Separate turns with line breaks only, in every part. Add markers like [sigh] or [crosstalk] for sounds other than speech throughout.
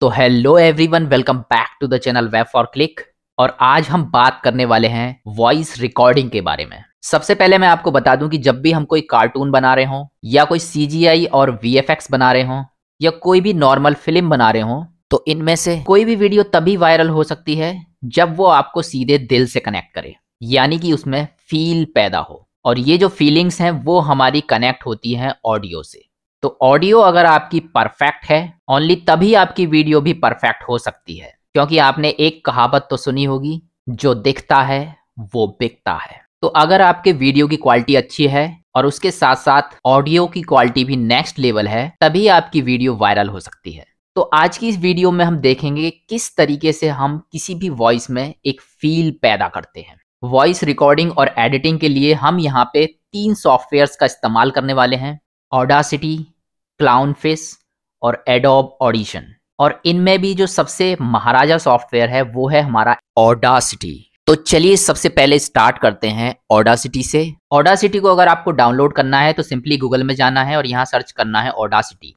तो hello everyone welcome back to the channel web for click और आज हम बात करने वाले हैं वॉइस रिकॉर्डिंग के बारे में सबसे पहले मैं आपको बता दूं कि जब भी हम कोई कार्टून बना रहे हों या कोई सीजीआई और वीएफएक्स बना रहे हों या कोई भी नॉर्मल फिल्म बना रहे हों तो इनमें से कोई भी वीडियो तभी वायरल हो सकती है जब वो आपको सीधे दिल से कनेक्ट करे यानी कि उसमें फील पैदा हो और ये जो फीलिंग्स हैं वो हमारी कनेक्ट होती हैं ऑडियो से तो ऑडियो अगर आपकी परफेक्ट है ओनली तभी आपकी वीडियो भी परफेक्ट हो सकती है क्योंकि आपने एक कहावत तो सुनी होगी जो दिखता है वो बिकता है तो अगर आपके वीडियो की क्वालिटी अच्छी है और उसके साथ साथ ऑडियो की क्वालिटी भी नेक्स्ट लेवल है तभी आपकी वीडियो वायरल हो सकती है तो आज की इस वीडियो में हम देखेंगे किस तरीके से हम किसी भी वॉइस में एक फील पैदा करते हैं वॉइस रिकॉर्डिंग और एडिटिंग के लिए हम यहाँ पे तीन सॉफ्टवेयर्स का इस्तेमाल करने वाले हैं ऑडासिटी क्लाउन फिस और एडोब ऑडिशन और इनमें भी जो सबसे महाराजा सॉफ्टवेयर है वो है हमारा ऑडासिटी तो चलिए सबसे पहले स्टार्ट करते हैं ऑडासिटी से ऑडासिटी को अगर आपको डाउनलोड करना है तो सिंपली गूगल में जाना है और यहाँ सर्च करना है ऑडासिटी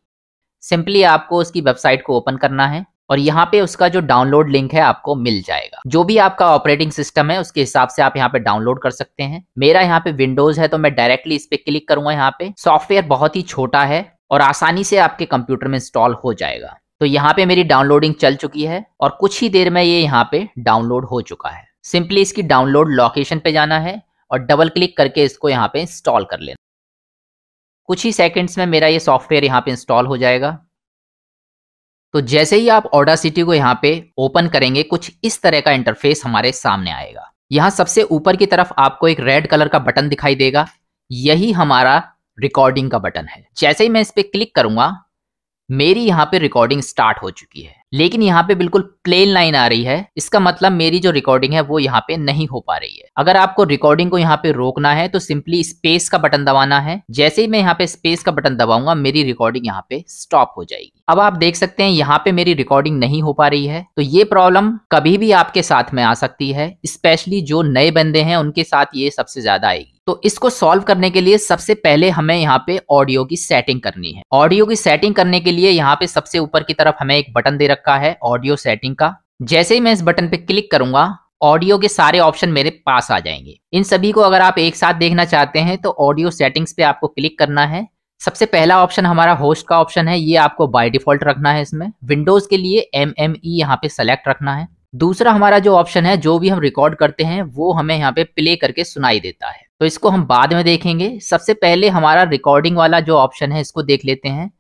सिंपली आपको उसकी वेबसाइट को ओपन करना है और यहाँ पे उसका जो डाउनलोड लिंक है आपको मिल जाएगा जो भी आपका ऑपरेटिंग सिस्टम है उसके हिसाब से आप यहाँ पे डाउनलोड कर सकते हैं मेरा यहाँ पे विंडोज है तो मैं डायरेक्टली इस पे क्लिक करूंगा यहाँ पे सॉफ्टवेयर बहुत ही छोटा है और आसानी से आपके कंप्यूटर में इंस्टॉल हो जाएगा तो यहाँ पे मेरी डाउनलोडिंग चल चुकी है और कुछ ही देर में ये यहाँ पे डाउनलोड हो चुका है सिंपली इसकी डाउनलोड लोकेशन पे जाना है और डबल क्लिक करके इसको यहाँ पे इंस्टॉल कर लेना कुछ ही सेकंड्स में मेरा ये सॉफ्टवेयर यहाँ पे इंस्टॉल हो जाएगा तो जैसे ही आप ओडा सिटी को यहाँ पे ओपन करेंगे कुछ इस तरह का इंटरफेस हमारे सामने आएगा यहाँ सबसे ऊपर की तरफ आपको एक रेड कलर का बटन दिखाई देगा यही हमारा रिकॉर्डिंग का बटन है जैसे ही मैं इस पर क्लिक करूंगा मेरी यहाँ पे रिकॉर्डिंग स्टार्ट हो चुकी है लेकिन यहाँ पे बिल्कुल प्लेन लाइन आ रही है इसका मतलब मेरी जो रिकॉर्डिंग है वो यहाँ पे नहीं हो पा रही है अगर आपको रिकॉर्डिंग को यहाँ पे रोकना है तो सिंपली स्पेस का बटन दबाना है जैसे ही मैं यहाँ पे स्पेस का बटन दबाऊंगा मेरी रिकॉर्डिंग यहाँ पे स्टॉप हो जाएगी अब आप देख सकते हैं यहाँ पे मेरी रिकॉर्डिंग नहीं हो पा रही है तो ये प्रॉब्लम कभी भी आपके साथ में आ सकती है स्पेशली जो नए बंदे हैं उनके साथ ये सबसे ज्यादा आएगी तो इसको सॉल्व करने के लिए सबसे पहले हमें यहाँ पे ऑडियो की सेटिंग करनी है ऑडियो की सेटिंग करने के लिए यहाँ पे सबसे ऊपर की तरफ हमें एक बटन दे रखा रखा है ऑडियो सेटिंग का जैसे ही मैं इस बटन पे क्लिक करूंगा ऑडियो के सारे ऑप्शन मेरे पास आ जाएंगे इन सभी को अगर आप एक साथ देखना चाहते हैं तो ऑडियो सेटिंग्स पे आपको क्लिक करना है सबसे पहला ऑप्शन हमारा होस्ट का ऑप्शन है ये आपको बाय डिफॉल्ट रखना है इसमें विंडोज के लिए एम एम ई यहाँ पे सेलेक्ट रखना है दूसरा हमारा जो ऑप्शन है जो भी हम रिकॉर्ड करते हैं वो हमें यहाँ पे प्ले करके सुनाई देता है तो इसको हम बाद में देखेंगे सबसे पहले हमारा रिकॉर्डिंग वाला जो ऑप्शन है इसको देख लेते हैं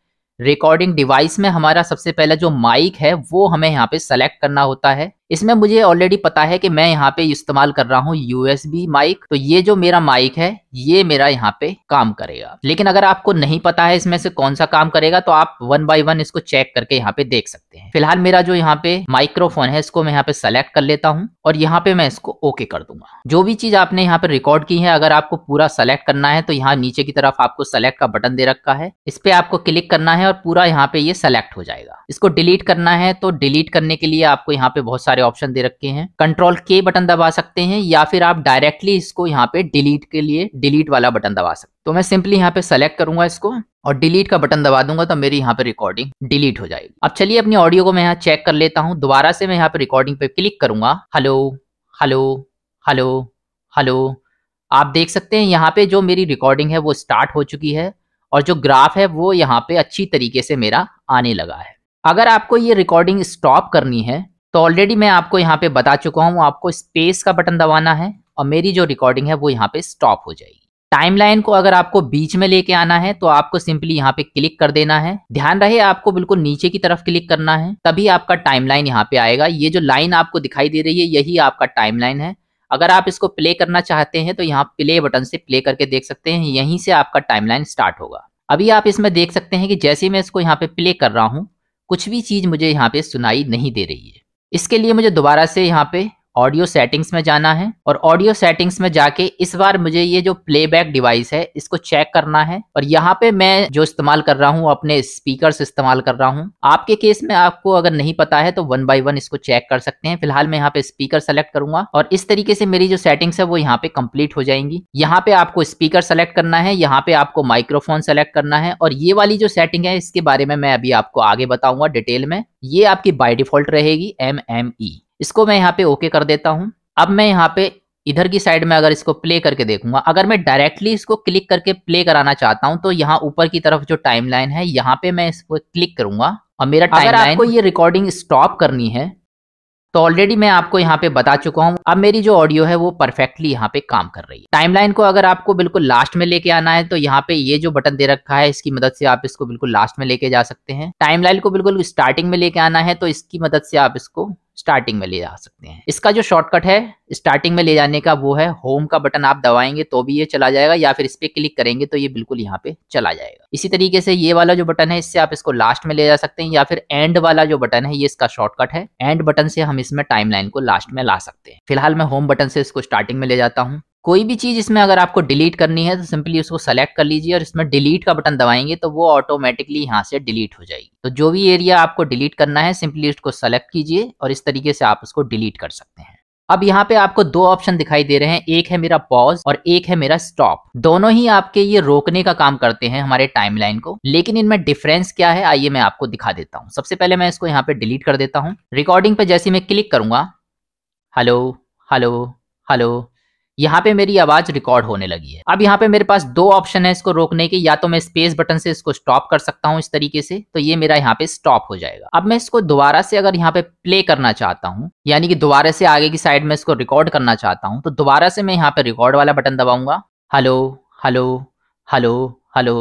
रिकॉर्डिंग डिवाइस में हमारा सबसे पहला जो माइक है वो हमें यहाँ पे सेलेक्ट करना होता है इसमें मुझे ऑलरेडी पता है कि मैं यहाँ पे इस्तेमाल कर रहा हूँ यूएसबी माइक तो ये जो मेरा माइक है ये मेरा यहाँ पे काम करेगा लेकिन अगर आपको नहीं पता है इसमें से कौन सा काम करेगा तो आप वन बाय वन इसको चेक करके यहाँ पे देख सकते हैं फिलहाल मेरा जो यहाँ पे माइक्रोफोन है इसको मैं यहाँ पे सेलेक्ट कर लेता हूँ और यहाँ पे मैं इसको ओके कर दूंगा जो भी चीज आपने यहाँ पे रिकॉर्ड की है अगर आपको पूरा सेलेक्ट करना है तो यहाँ नीचे की तरफ आपको सेलेक्ट का बटन दे रखा है इस पे आपको क्लिक करना है और पूरा यहाँ पे ये सेलेक्ट हो जाएगा इसको डिलीट करना है तो डिलीट करने के लिए आपको यहाँ पे बहुत सारे सारे ऑप्शन दे रखे हैं कंट्रोल के बटन दबा सकते हैं या फिर आप डायरेक्टली इसको यहाँ पे डिलीट के लिए डिलीट वाला बटन दबा सकते तो मैं सिंपली यहाँ पे सेलेक्ट करूंगा इसको और डिलीट का बटन दबा दूंगा तो मेरी यहाँ पे रिकॉर्डिंग डिलीट हो जाएगी अब चलिए अपनी ऑडियो को मैं यहाँ चेक कर लेता हूँ दोबारा से मैं यहाँ पे रिकॉर्डिंग पे क्लिक करूंगा हेलो हेलो हेलो हेलो आप देख सकते हैं यहाँ पे जो मेरी रिकॉर्डिंग है वो स्टार्ट हो चुकी है और जो ग्राफ है वो यहाँ पे अच्छी तरीके से मेरा आने लगा है अगर आपको ये रिकॉर्डिंग स्टॉप करनी है तो ऑलरेडी मैं आपको यहाँ पे बता चुका हूँ आपको स्पेस का बटन दबाना है और मेरी जो रिकॉर्डिंग है वो यहाँ पे स्टॉप हो जाएगी टाइमलाइन को अगर आपको बीच में लेके आना है तो आपको सिंपली यहाँ पे क्लिक कर देना है ध्यान रहे आपको बिल्कुल नीचे की तरफ क्लिक करना है तभी आपका टाइमलाइन यहाँ पे आएगा ये जो लाइन आपको दिखाई दे रही है यही आपका टाइमलाइन है अगर आप इसको प्ले करना चाहते हैं तो यहाँ प्ले बटन से प्ले करके देख सकते हैं यहीं से आपका टाइमलाइन स्टार्ट होगा अभी आप इसमें देख सकते हैं कि जैसे मैं इसको यहाँ पे प्ले कर रहा हूँ कुछ भी चीज़ मुझे यहाँ पे सुनाई नहीं दे रही है इसके लिए मुझे दोबारा से यहाँ पे ऑडियो सेटिंग्स में जाना है और ऑडियो सेटिंग्स में जाके इस बार मुझे ये जो प्लेबैक डिवाइस है इसको चेक करना है और यहाँ पे मैं जो इस्तेमाल कर रहा हूँ अपने स्पीकर इस्तेमाल कर रहा हूँ आपके केस में आपको अगर नहीं पता है तो वन बाई वन इसको चेक कर सकते हैं फिलहाल मैं यहाँ पे स्पीकर सेलेक्ट करूंगा और इस तरीके से मेरी जो सेटिंग्स है वो यहाँ पे कम्प्लीट हो जाएंगी यहाँ पे आपको स्पीकर सेलेक्ट करना है यहाँ पे आपको माइक्रोफोन सेलेक्ट करना है और ये वाली जो सेटिंग है इसके बारे में मैं अभी आपको आगे बताऊंगा डिटेल में ये आपकी बाय डिफॉल्ट रहेगी एम एम ई इसको मैं यहाँ पे ओके कर देता हूँ अब मैं यहाँ पे इधर की साइड में अगर इसको प्ले करके देखूंगा अगर मैं डायरेक्टली इसको क्लिक करके प्ले कराना चाहता हूँ तो यहाँ ऊपर की तरफ जो टाइम लाइन है यहाँ पे मैं इसको क्लिक करूंगा और मेरा अगर आपको ये रिकॉर्डिंग स्टॉप करनी है तो ऑलरेडी मैं आपको यहाँ पे बता चुका हूँ अब मेरी जो ऑडियो है वो परफेक्टली यहाँ पे काम कर रही है टाइमलाइन को अगर आपको बिल्कुल लास्ट में लेके आना है तो यहाँ पे ये जो बटन दे रखा है इसकी मदद से आप इसको बिल्कुल लास्ट में लेके जा सकते हैं टाइमलाइन को बिल्कुल स्टार्टिंग में लेके आना है तो इसकी मदद से आप इसको स्टार्टिंग में ले जा सकते हैं इसका जो शॉर्टकट है स्टार्टिंग में ले जाने का वो है होम का बटन आप दबाएंगे तो भी ये चला जाएगा या फिर इस पर क्लिक करेंगे तो ये बिल्कुल यहाँ पे चला जाएगा इसी तरीके से ये वाला जो बटन है इससे आप इसको लास्ट में ले जा सकते हैं या फिर एंड वाला जो बटन है ये इसका शॉर्टकट है एंड बटन से हम इसमें टाइम को लास्ट में ला सकते हैं फिलहाल मैं होम बटन से इसको स्टार्टिंग में ले जाता हूँ कोई भी चीज़ इसमें अगर आपको डिलीट करनी है तो सिंपली उसको सेलेक्ट कर लीजिए और इसमें डिलीट का बटन दबाएंगे तो वो ऑटोमेटिकली यहाँ से डिलीट हो जाएगी तो जो भी एरिया आपको डिलीट करना है सिंपली उसको सेलेक्ट कीजिए और इस तरीके से आप उसको डिलीट कर सकते हैं अब यहाँ पे आपको दो ऑप्शन दिखाई दे रहे हैं एक है मेरा पॉज और एक है मेरा स्टॉप दोनों ही आपके ये रोकने का काम करते हैं हमारे टाइमलाइन को लेकिन इनमें डिफरेंस क्या है आइए मैं आपको दिखा देता हूँ सबसे पहले मैं इसको यहाँ पे डिलीट कर देता हूँ रिकॉर्डिंग पे जैसे मैं क्लिक करूंगा हेलो हेलो हेलो यहाँ पे मेरी आवाज रिकॉर्ड होने लगी है अब यहाँ पे मेरे पास दो ऑप्शन है इसको रोकने के या तो मैं स्पेस बटन से इसको स्टॉप कर सकता हूँ इस तरीके से तो ये मेरा यहाँ पे स्टॉप हो जाएगा अब मैं इसको दोबारा से अगर यहाँ पे प्ले करना चाहता हूँ यानी कि दोबारा से आगे की साइड में इसको रिकॉर्ड करना चाहता हूँ तो दोबारा से मैं यहाँ पे रिकॉर्ड वाला बटन दबाऊंगा हेलो हेलो हेलो हेलो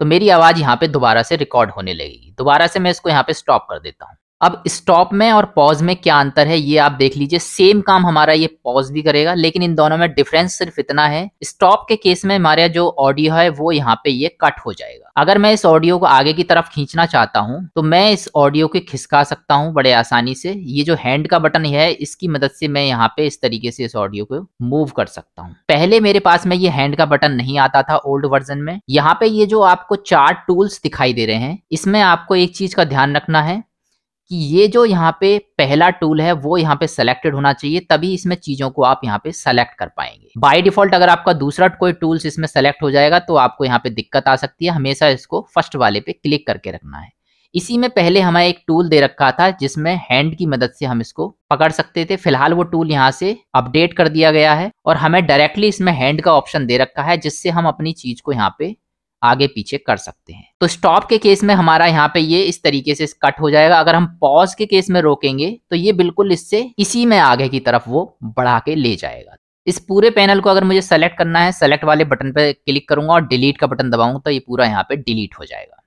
तो मेरी आवाज यहाँ पे दोबारा से रिकॉर्ड होने लगेगी दोबारा से मैं इसको यहाँ पे स्टॉप कर देता हूँ अब स्टॉप में और पॉज में क्या अंतर है ये आप देख लीजिए सेम काम हमारा ये पॉज भी करेगा लेकिन इन दोनों में डिफरेंस सिर्फ इतना है स्टॉप के केस में हमारा जो ऑडियो है वो यहाँ पे ये कट हो जाएगा अगर मैं इस ऑडियो को आगे की तरफ खींचना चाहता हूँ तो मैं इस ऑडियो को खिसका सकता हूँ बड़े आसानी से ये जो हैंड का बटन है इसकी मदद से मैं यहाँ पे इस तरीके से इस ऑडियो को मूव कर सकता हूँ पहले मेरे पास में ये हैंड का बटन नहीं आता था ओल्ड वर्जन में यहाँ पे ये जो आपको चार टूल्स दिखाई दे रहे हैं इसमें आपको एक चीज का ध्यान रखना है कि ये जो यहाँ पे पहला टूल है वो यहाँ पे सेलेक्टेड होना चाहिए तभी इसमें चीजों को आप यहाँ पे सेलेक्ट कर पाएंगे बाय डिफॉल्ट अगर आपका दूसरा कोई टूल्स इसमें सेलेक्ट हो जाएगा तो आपको यहाँ पे दिक्कत आ सकती है हमेशा इसको फर्स्ट वाले पे क्लिक करके रखना है इसी में पहले हमें एक टूल दे रखा था जिसमें हैंड की मदद से हम इसको पकड़ सकते थे फिलहाल वो टूल यहाँ से अपडेट कर दिया गया है और हमें डायरेक्टली इसमें हैंड का ऑप्शन दे रखा है जिससे हम अपनी चीज को यहाँ पे आगे पीछे कर सकते हैं तो स्टॉप के केस में हमारा यहाँ पे ये इस तरीके से कट हो जाएगा अगर हम पॉज के केस में रोकेंगे तो ये बिल्कुल इससे इसी में आगे की तरफ वो बढ़ा के ले जाएगा इस पूरे पैनल को अगर मुझे सेलेक्ट करना है सेलेक्ट वाले बटन पर क्लिक करूंगा और डिलीट का बटन दबाऊंगा तो ये पूरा यहाँ पे डिलीट हो जाएगा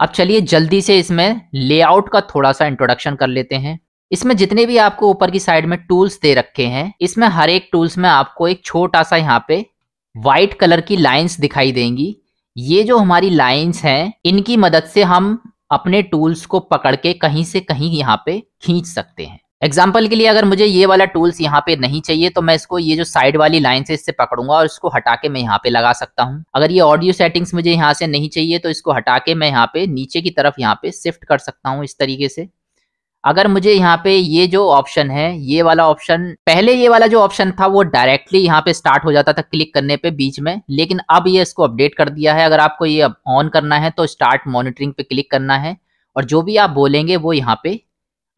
अब चलिए जल्दी से इसमें लेआउट का थोड़ा सा इंट्रोडक्शन कर लेते हैं इसमें जितने भी आपको ऊपर की साइड में टूल्स दे रखे हैं इसमें हर एक टूल्स में आपको एक छोटा सा यहाँ पे व्हाइट कलर की लाइंस दिखाई देंगी ये जो हमारी लाइंस हैं इनकी मदद से हम अपने टूल्स को पकड़ के कहीं से कहीं यहाँ पे खींच सकते हैं एग्जाम्पल के लिए अगर मुझे ये वाला टूल्स यहाँ पे नहीं चाहिए तो मैं इसको ये जो साइड वाली लाइन से इससे पकड़ूंगा और इसको हटा के मैं यहाँ पे लगा सकता हूँ अगर ये ऑडियो सेटिंग्स मुझे यहाँ से नहीं चाहिए तो इसको हटा के मैं यहाँ पे नीचे की तरफ यहाँ पे शिफ्ट कर सकता हूँ इस तरीके से अगर मुझे यहाँ पे ये जो ऑप्शन है ये वाला ऑप्शन पहले ये वाला जो ऑप्शन था वो डायरेक्टली यहाँ पे स्टार्ट हो जाता था क्लिक करने पे बीच में लेकिन अब ये इसको अपडेट कर दिया है अगर आपको ये ऑन करना है तो स्टार्ट मॉनिटरिंग पे क्लिक करना है और जो भी आप बोलेंगे वो यहाँ पे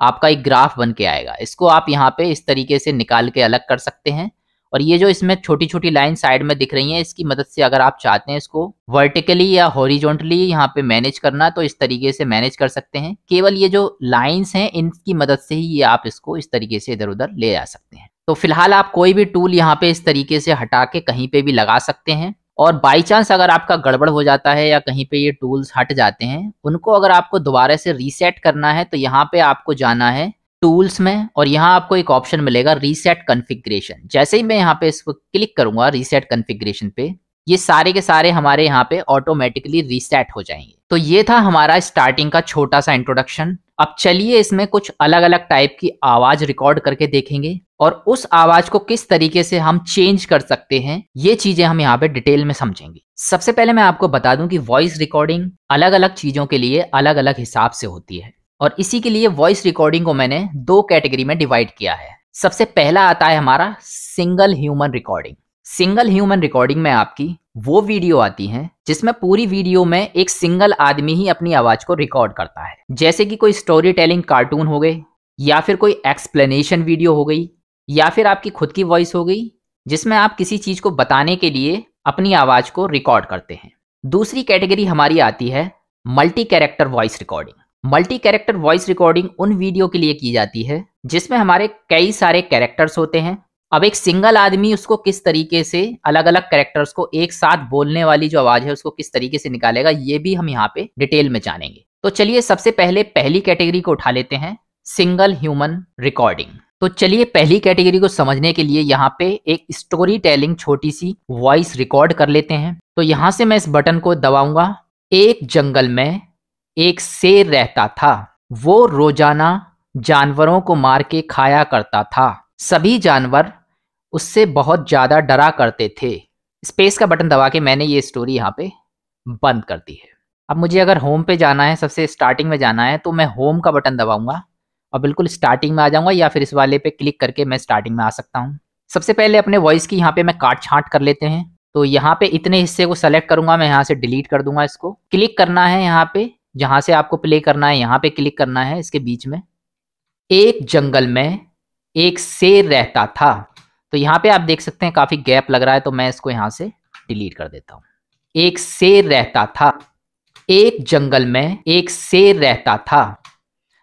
आपका एक ग्राफ बन के आएगा इसको आप यहाँ पे इस तरीके से निकाल के अलग कर सकते हैं और ये जो इसमें छोटी छोटी लाइन साइड में दिख रही है इसकी मदद से अगर आप चाहते हैं इसको वर्टिकली या हॉरिजोंटली यहाँ पे मैनेज करना तो इस तरीके से मैनेज कर सकते हैं केवल ये जो लाइन्स हैं इनकी मदद से ही ये आप इसको इस तरीके से इधर उधर ले जा सकते हैं तो फिलहाल आप कोई भी टूल यहाँ पे इस तरीके से हटा के कहीं पे भी लगा सकते हैं और बाय चांस अगर आपका गड़बड़ हो जाता है या कहीं पे ये टूल्स हट जाते हैं उनको अगर आपको दोबारा से रीसेट करना है तो यहाँ पे आपको जाना है टूल्स में और यहाँ आपको एक ऑप्शन मिलेगा रीसेट कन्फिग्रेशन जैसे ही मैं यहाँ पे इसको क्लिक करूंगा रीसेट कन्फिग्रेशन पे ये सारे के सारे हमारे यहाँ पे ऑटोमेटिकली रीसेट हो जाएंगे तो ये था हमारा स्टार्टिंग का छोटा सा इंट्रोडक्शन अब चलिए इसमें कुछ अलग अलग टाइप की आवाज रिकॉर्ड करके देखेंगे और उस आवाज को किस तरीके से हम चेंज कर सकते हैं ये चीजें हम यहाँ पे डिटेल में समझेंगे सबसे पहले मैं आपको बता दूं कि वॉइस रिकॉर्डिंग अलग अलग चीजों के लिए अलग अलग हिसाब से होती है और इसी के लिए वॉइस रिकॉर्डिंग को मैंने दो कैटेगरी में डिवाइड किया है सबसे पहला आता है हमारा single human recording single human recording में आपकी वो वीडियो आती है जिसमें पूरी वीडियो में एक सिंगल आदमी ही अपनी आवाज को रिकॉर्ड करता है जैसे कि कोई स्टोरी टेलिंग कार्टून हो गए या फिर कोई एक्सप्लेनेशन वीडियो हो गई या फिर आपकी खुद की वॉइस हो गई जिसमें आप किसी चीज को बताने के लिए अपनी आवाज को रिकॉर्ड करते हैं दूसरी कैटेगरी हमारी आती है multi character voice recording multi character voice recording उन वीडियो के लिए की जाती है जिसमें हमारे कई सारे कैरेक्टर्स होते हैं अब एक सिंगल आदमी उसको किस तरीके से अलग अलग कैरेक्टर्स को एक साथ बोलने वाली जो आवाज है उसको किस तरीके से निकालेगा ये भी हम यहाँ पे डिटेल में जानेंगे तो चलिए सबसे पहले पहली कैटेगरी को उठा लेते हैं सिंगल ह्यूमन रिकॉर्डिंग तो चलिए पहली कैटेगरी को समझने के लिए यहाँ पे एक स्टोरी टेलिंग छोटी सी वॉइस रिकॉर्ड कर लेते हैं तो यहां से मैं इस बटन को दबाऊंगा एक जंगल में एक शेर रहता था वो रोजाना जानवरों को मार के खाया करता था सभी जानवर उससे बहुत ज़्यादा डरा करते थे स्पेस का बटन दबा के मैंने ये स्टोरी यहाँ पे बंद कर दी है अब मुझे अगर होम पे जाना है सबसे स्टार्टिंग में जाना है तो मैं होम का बटन दबाऊंगा और बिल्कुल स्टार्टिंग में आ जाऊंगा या फिर इस वाले पे क्लिक करके मैं स्टार्टिंग में आ सकता हूँ सबसे पहले अपने वॉइस की यहाँ पे मैं काट छाँट कर लेते हैं तो यहाँ पे इतने हिस्से को सेलेक्ट करूंगा मैं यहाँ से डिलीट कर दूंगा इसको क्लिक करना है यहाँ पे जहां से आपको प्ले करना है यहां पे क्लिक करना है इसके बीच में एक जंगल में एक शेर रहता था तो यहाँ पे आप देख सकते हैं काफ़ी गैप लग रहा है तो मैं इसको यहां से डिलीट कर देता हूं एक शेर रहता था एक जंगल में एक शेर रहता था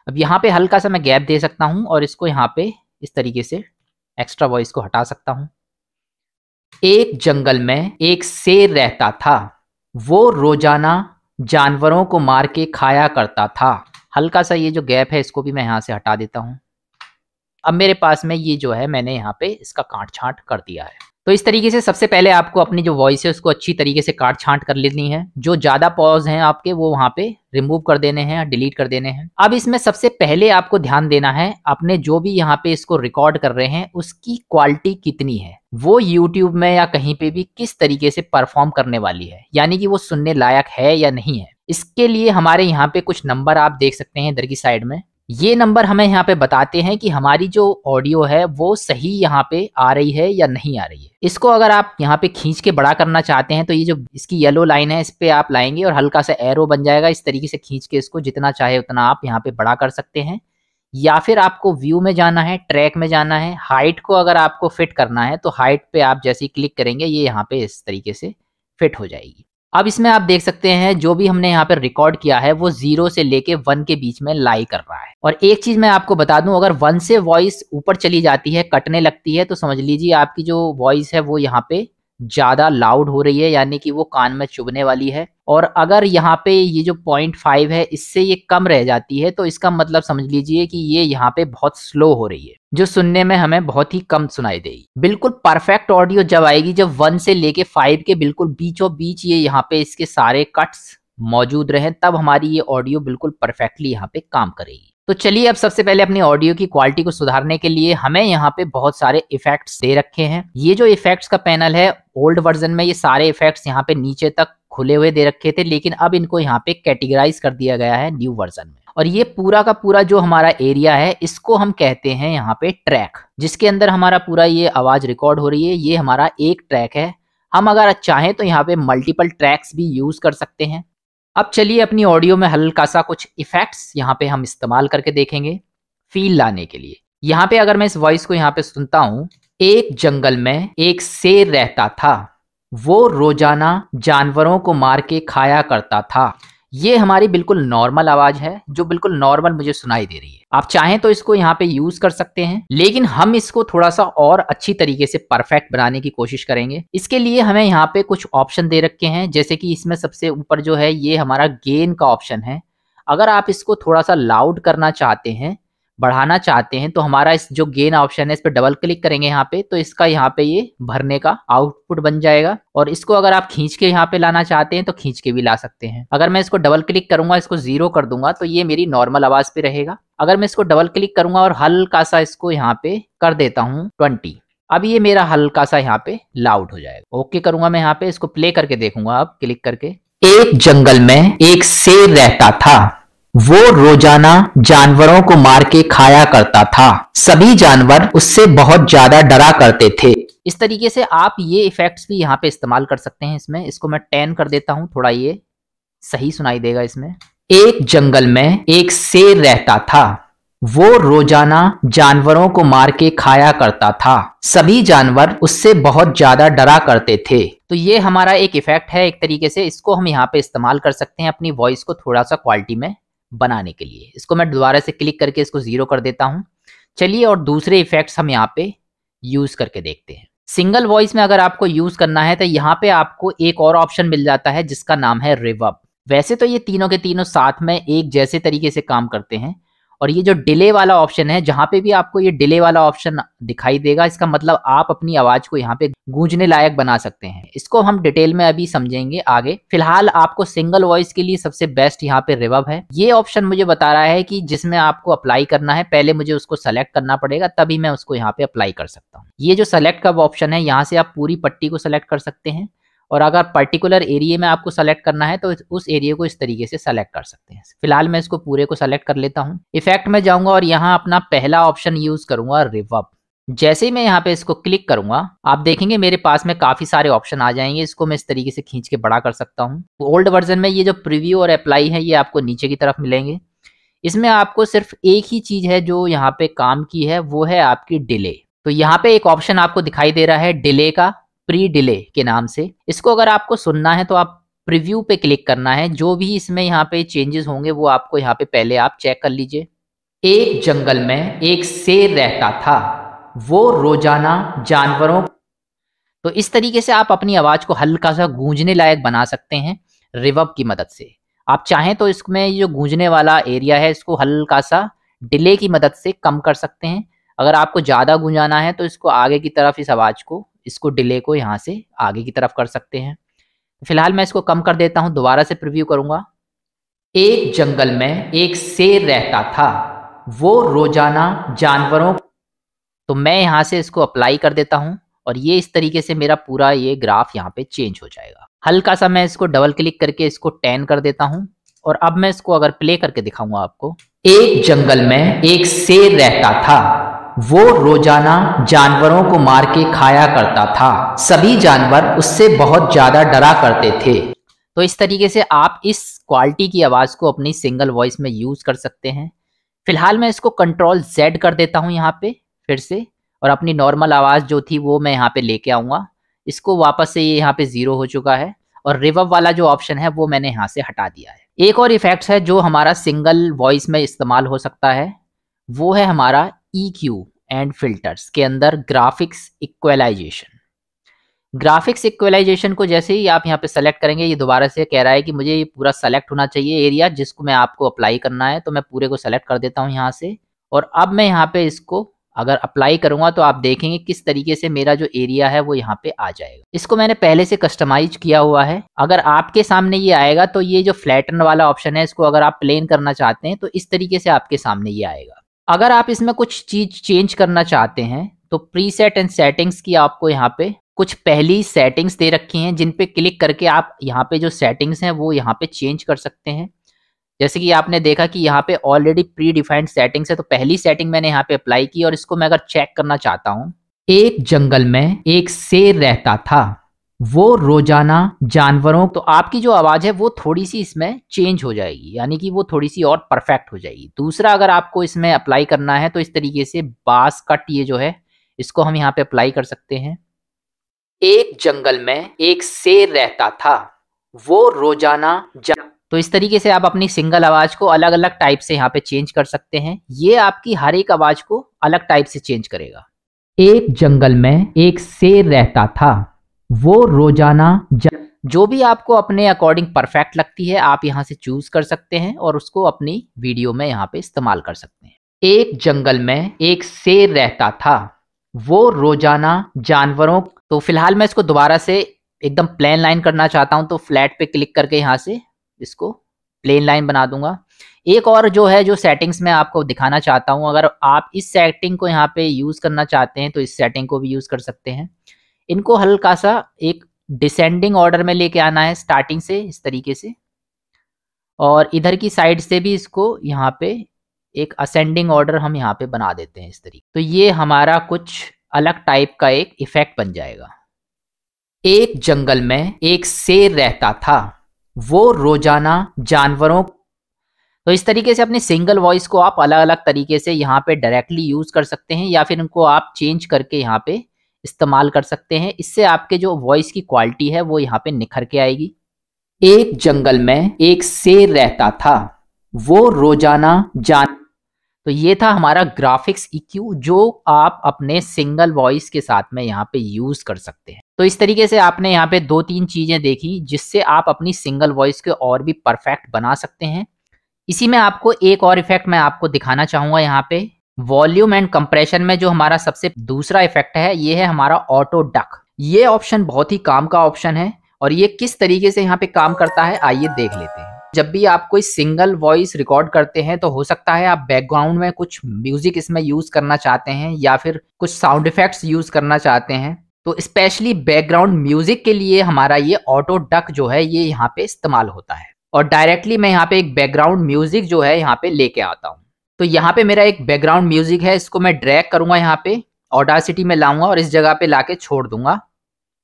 अब यहां पे हल्का सा मैं गैप दे सकता हूं और इसको यहाँ पे इस तरीके से एक्स्ट्रा वॉइस को हटा सकता हूं एक जंगल में एक शेर रहता था वो रोजाना जानवरों को मार के खाया करता था हल्का सा ये जो गैप है इसको भी मैं यहाँ से हटा देता हूँ अब मेरे पास में ये जो है मैंने यहाँ पे इसका काट छाँट कर दिया है तो इस तरीके से सबसे पहले आपको अपनी जो वॉइस है उसको अच्छी तरीके से काट छांट कर लेनी है जो ज़्यादा पॉज हैं आपके वो वहाँ पे रिमूव कर देने हैं डिलीट कर देने हैं अब इसमें सबसे पहले आपको ध्यान देना है अपने जो भी यहाँ पे इसको रिकॉर्ड कर रहे हैं उसकी क्वालिटी कितनी है वो यूट्यूब में या कहीं पे भी किस तरीके से परफॉर्म करने वाली है यानी कि वो सुनने लायक है या नहीं है इसके लिए हमारे यहाँ पे कुछ नंबर आप देख सकते हैं इधर की साइड में ये नंबर हमें यहाँ पे बताते हैं कि हमारी जो ऑडियो है वो सही यहाँ पे आ रही है या नहीं आ रही है इसको अगर आप यहाँ पे खींच के बड़ा करना चाहते हैं तो ये जो इसकी येलो लाइन है इस पर आप लाएंगे और हल्का सा एरो बन जाएगा इस तरीके से खींच के इसको जितना चाहे उतना आप यहाँ पे बड़ा कर सकते हैं या फिर आपको व्यू में जाना है ट्रैक में जाना है हाइट को अगर आपको फिट करना है तो हाइट पे आप जैसे ही क्लिक करेंगे ये यहाँ पे इस तरीके से फिट हो जाएगी अब इसमें आप देख सकते हैं जो भी हमने यहाँ पर रिकॉर्ड किया है वो जीरो से लेके वन के बीच में लाई कर रहा है और एक चीज मैं आपको बता दूं अगर वन से वॉइस ऊपर चली जाती है कटने लगती है तो समझ लीजिए आपकी जो वॉइस है वो यहाँ पे ज़्यादा लाउड हो रही है यानी कि वो कान में चुभने वाली है और अगर यहाँ पे ये जो पॉइंट फाइव है इससे ये कम रह जाती है तो इसका मतलब समझ लीजिए कि ये यहाँ पे बहुत स्लो हो रही है जो सुनने में हमें बहुत ही कम सुनाई देगी बिल्कुल परफेक्ट ऑडियो जब आएगी जब वन से लेके फाइव के बिल्कुल बीचों बीच ये यहाँ पे इसके सारे कट्स मौजूद रहे तब हमारी ये ऑडियो बिल्कुल परफेक्टली यहाँ पे काम करेगी तो चलिए अब सबसे पहले अपने ऑडियो की क्वालिटी को सुधारने के लिए हमें यहाँ पे बहुत सारे इफेक्ट्स दे रखे हैं ये जो इफेक्ट्स का पैनल है ओल्ड वर्जन में ये सारे इफेक्ट्स यहाँ पे नीचे तक खुले हुए दे रखे थे लेकिन अब इनको यहाँ पे कैटेगराइज कर दिया गया है न्यू वर्जन में और ये पूरा का पूरा जो हमारा एरिया है इसको हम कहते हैं यहाँ पे ट्रैक जिसके अंदर हमारा पूरा ये आवाज रिकॉर्ड हो रही है ये हमारा एक ट्रैक है हम अगर चाहें तो यहाँ पे मल्टीपल ट्रैक्स भी यूज कर सकते हैं अब चलिए अपनी ऑडियो में हल्का सा कुछ इफेक्ट्स यहाँ पे हम इस्तेमाल करके देखेंगे फील लाने के लिए यहाँ पे अगर मैं इस वॉइस को यहाँ पे सुनता हूँ एक जंगल में एक शेर रहता था वो रोजाना जानवरों को मार के खाया करता था ये हमारी बिल्कुल नॉर्मल आवाज है जो बिल्कुल नॉर्मल मुझे सुनाई दे रही है आप चाहें तो इसको यहाँ पे यूज कर सकते हैं लेकिन हम इसको थोड़ा सा और अच्छी तरीके से परफेक्ट बनाने की कोशिश करेंगे इसके लिए हमें यहाँ पे कुछ ऑप्शन दे रखे हैं जैसे कि इसमें सबसे ऊपर जो है ये हमारा गेन का ऑप्शन है अगर आप इसको थोड़ा सा लाउड करना चाहते हैं बढ़ाना चाहते हैं तो हमारा इस जो गेन ऑप्शन है इस पर डबल क्लिक करेंगे यहाँ पे तो इसका यहाँ पे ये भरने का आउटपुट बन जाएगा और इसको अगर आप खींच के यहाँ पे लाना चाहते हैं तो खींच के भी ला सकते हैं अगर मैं इसको डबल क्लिक करूंगा इसको जीरो कर दूंगा तो ये मेरी नॉर्मल आवाज पे रहेगा अगर मैं इसको डबल क्लिक करूंगा और हल्का सा इसको यहाँ पे कर देता हूँ ट्वेंटी अब ये मेरा हल्का सा यहाँ पे लाउड हो जाएगा ओके करूंगा मैं यहाँ पे इसको प्ले करके देखूंगा अब क्लिक करके एक जंगल में एक शेर रहता था वो रोजाना जानवरों को मार के खाया करता था सभी जानवर उससे बहुत ज्यादा डरा करते थे इस तरीके से आप ये इफेक्ट्स भी यहाँ पे इस्तेमाल कर सकते हैं इसमें इसको मैं टेन कर देता हूँ थोड़ा ये सही सुनाई देगा इसमें एक जंगल में एक शेर रहता था वो रोजाना जानवरों को मार के खाया करता था सभी जानवर उससे बहुत ज्यादा डरा करते थे तो ये हमारा एक इफेक्ट है एक तरीके से इसको हम यहाँ पे इस्तेमाल कर सकते हैं अपनी वॉइस को थोड़ा सा क्वालिटी में बनाने के लिए इसको मैं दोबारा से क्लिक करके इसको जीरो कर देता हूँ चलिए और दूसरे इफेक्ट्स हम यहाँ पे यूज करके देखते हैं सिंगल वॉइस में अगर आपको यूज करना है तो यहाँ पे आपको एक और ऑप्शन मिल जाता है जिसका नाम है रिवअप वैसे तो ये तीनों के तीनों साथ में एक जैसे तरीके से काम करते हैं और ये जो डिले वाला ऑप्शन है जहां पे भी आपको ये डिले वाला ऑप्शन दिखाई देगा इसका मतलब आप अपनी आवाज को यहाँ पे गूंजने लायक बना सकते हैं इसको हम डिटेल में अभी समझेंगे आगे फिलहाल आपको सिंगल वॉइस के लिए सबसे बेस्ट यहाँ पे रिवब है ये ऑप्शन मुझे बता रहा है कि जिसमें आपको अप्लाई करना है पहले मुझे उसको सेलेक्ट करना पड़ेगा तभी मैं उसको यहाँ पे अप्लाई कर सकता हूँ ये जो सेलेक्ट का ऑप्शन है यहाँ से आप पूरी पट्टी को सेलेक्ट कर सकते हैं और अगर पर्टिकुलर एरिए में आपको सेलेक्ट करना है तो उस एरिए को इस तरीके से सेलेक्ट कर सकते हैं फिलहाल मैं इसको पूरे को सेलेक्ट कर लेता हूँ इफेक्ट में जाऊँगा और यहाँ अपना पहला ऑप्शन यूज़ करूंगा रिवअप जैसे ही मैं यहाँ पे इसको क्लिक करूंगा आप देखेंगे मेरे पास में काफी सारे ऑप्शन आ जाएंगे इसको मैं इस तरीके से खींच के बड़ा कर सकता हूँ ओल्ड वर्जन में ये जो प्रीव्यू और अप्लाई है ये आपको नीचे की तरफ मिलेंगे इसमें आपको सिर्फ एक ही चीज है जो यहाँ पे काम की है वो है आपकी डिले तो यहाँ पे एक ऑप्शन आपको दिखाई दे रहा है डिले का प्री डिले के नाम से इसको अगर आपको सुनना है तो आप प्रीव्यू पे क्लिक करना है जो भी इसमें यहाँ पे चेंजेस होंगे वो आपको यहाँ पे पहले आप चेक कर लीजिए एक जंगल में एक शेर रहता था वो रोजाना जानवरों तो इस तरीके से आप अपनी आवाज़ को हल्का सा गूंजने लायक बना सकते हैं रिवब की मदद से आप चाहें तो इसमें जो गूंजने वाला एरिया है इसको हल्का सा डिले की मदद से कम कर सकते हैं अगर आपको ज़्यादा गुंजाना है तो इसको आगे की तरफ इस आवाज़ को इसको डिले को यहाँ से आगे की तरफ कर सकते हैं फिलहाल मैं इसको कम कर देता हूँ दोबारा से प्रिव्यू करूंगा एक जंगल में एक शेर रहता था वो रोजाना जानवरों तो मैं यहाँ से इसको अप्लाई कर देता हूँ और ये इस तरीके से मेरा पूरा ये ग्राफ यहाँ पे चेंज हो जाएगा हल्का सा मैं इसको डबल क्लिक करके इसको टेन कर देता हूँ और अब मैं इसको अगर प्ले करके दिखाऊंगा आपको एक जंगल में एक शेर रहता था वो रोजाना जानवरों को मार के खाया करता था सभी जानवर उससे बहुत ज़्यादा डरा करते थे तो इस तरीके से आप इस क्वालिटी की आवाज़ को अपनी सिंगल वॉइस में यूज़ कर सकते हैं फिलहाल मैं इसको कंट्रोल जेड कर देता हूँ यहाँ पे फिर से और अपनी नॉर्मल आवाज़ जो थी वो मैं यहाँ पे लेके आऊंगा इसको वापस से ये यहाँ पे ज़ीरो हो चुका है और रिवर्व वाला जो ऑप्शन है वो मैंने यहाँ से हटा दिया है एक और इफेक्ट है जो हमारा सिंगल वॉइस में इस्तेमाल हो सकता है वो है हमारा ई क्यू एंड फिल्टर्स के अंदर ग्राफिक्स इक्वलाइजेशन ग्राफिक्स इक्वलाइजेशन को जैसे ही आप यहाँ पे सेलेक्ट करेंगे ये दोबारा से कह रहा है कि मुझे ये पूरा सेलेक्ट होना चाहिए एरिया जिसको मैं आपको अप्लाई करना है तो मैं पूरे को सेलेक्ट कर देता हूँ यहाँ से और अब मैं यहाँ पे इसको अगर अप्लाई करूंगा तो आप देखेंगे किस तरीके से मेरा जो एरिया है वो यहाँ पे आ जाएगा इसको मैंने पहले से कस्टमाइज किया हुआ है अगर आपके सामने ये आएगा तो ये जो फ्लैटन वाला ऑप्शन है इसको अगर आप प्लेन करना चाहते हैं तो इस तरीके से आपके सामने ये आएगा अगर आप इसमें कुछ चीज चेंज करना चाहते हैं तो प्रीसेट एंड सेटिंग्स की आपको यहाँ पे कुछ पहली सेटिंग्स दे रखी हैं जिन पे क्लिक करके आप यहाँ पे जो सेटिंग्स हैं वो यहाँ पे चेंज कर सकते हैं जैसे कि आपने देखा कि यहाँ पे ऑलरेडी प्री डिफाइंड सेटिंग्स है तो पहली सेटिंग मैंने यहाँ पे अप्लाई की और इसको मैं अगर चेक करना चाहता हूँ एक जंगल में एक शेर रहता था वो रोजाना जानवरों तो आपकी जो आवाज़ है वो थोड़ी सी इसमें चेंज हो जाएगी यानी कि वो थोड़ी सी और परफेक्ट हो जाएगी दूसरा अगर आपको इसमें अप्लाई करना है तो इस तरीके से बास कट ये जो है इसको हम यहाँ पे अप्लाई कर सकते हैं एक जंगल में एक शेर रहता था वो रोजाना तो इस तरीके से आप अपनी सिंगल आवाज़ को अलग अलग टाइप से यहाँ पे चेंज कर सकते हैं ये आपकी हर एक आवाज़ को अलग टाइप से चेंज करेगा एक जंगल में एक शेर रहता था वो रोजाना जो भी आपको अपने अकॉर्डिंग परफेक्ट लगती है आप यहाँ से चूज कर सकते हैं और उसको अपनी वीडियो में यहाँ पे इस्तेमाल कर सकते हैं एक जंगल में एक शेर रहता था वो रोजाना जानवरों तो फिलहाल मैं इसको दोबारा से एकदम प्लेन लाइन करना चाहता हूं तो फ्लैट पे क्लिक करके यहाँ से इसको प्लेन लाइन बना दूंगा एक और जो है जो सेटिंग्स में आपको दिखाना चाहता हूं अगर आप इस सेटिंग को यहाँ पे यूज़ करना चाहते हैं तो इस सेटिंग को भी यूज़ कर सकते हैं इनको हल्का सा एक डिसेंडिंग ऑर्डर में लेके आना है स्टार्टिंग से इस तरीके से और इधर की साइड से भी इसको यहाँ पे एक असेंडिंग ऑर्डर हम यहाँ पे बना देते हैं इस तरीके तो ये हमारा कुछ अलग टाइप का एक इफेक्ट बन जाएगा एक जंगल में एक शेर रहता था वो रोजाना जानवरों तो इस तरीके से अपने सिंगल वॉइस को आप अलग अलग तरीके से यहाँ पे डायरेक्टली यूज कर सकते हैं या फिर इनको आप चेंज करके यहाँ पे इस्तेमाल कर सकते हैं इससे आपके जो वॉइस की क्वालिटी है वो यहाँ पे निखर के आएगी एक जंगल में एक शेर रहता था वो रोजाना जान तो ये था हमारा ग्राफिक्स इक्यू e जो आप अपने सिंगल वॉइस के साथ में यहाँ पे यूज कर सकते हैं तो इस तरीके से आपने यहाँ पे दो तीन चीजें देखी जिससे आप अपनी सिंगल वॉइस के और भी परफेक्ट बना सकते हैं इसी में आपको एक और इफेक्ट मैं आपको दिखाना चाहूंगा यहाँ पे वॉल्यूम एंड कंप्रेशन में जो हमारा सबसे दूसरा इफेक्ट है ये है हमारा ऑटो डक ये ऑप्शन बहुत ही काम का ऑप्शन है और ये किस तरीके से यहाँ पे काम करता है आइए देख लेते हैं जब भी आप कोई सिंगल वॉइस रिकॉर्ड करते हैं तो हो सकता है आप बैकग्राउंड में कुछ म्यूजिक इसमें यूज करना चाहते हैं या फिर कुछ साउंड इफेक्ट्स यूज करना चाहते हैं तो स्पेशली बैकग्राउंड म्यूजिक के लिए हमारा ये ऑटो डक जो है ये यहाँ पे इस्तेमाल होता है और डायरेक्टली मैं यहाँ पे एक बैकग्राउंड म्यूजिक जो है यहाँ पे लेके आता हूँ तो यहाँ पे मेरा एक बैकग्राउंड म्यूजिक है इसको मैं ड्रैग करूंगा यहाँ पे ऑडासिटी में लाऊंगा और इस जगह पे लाके छोड़ दूंगा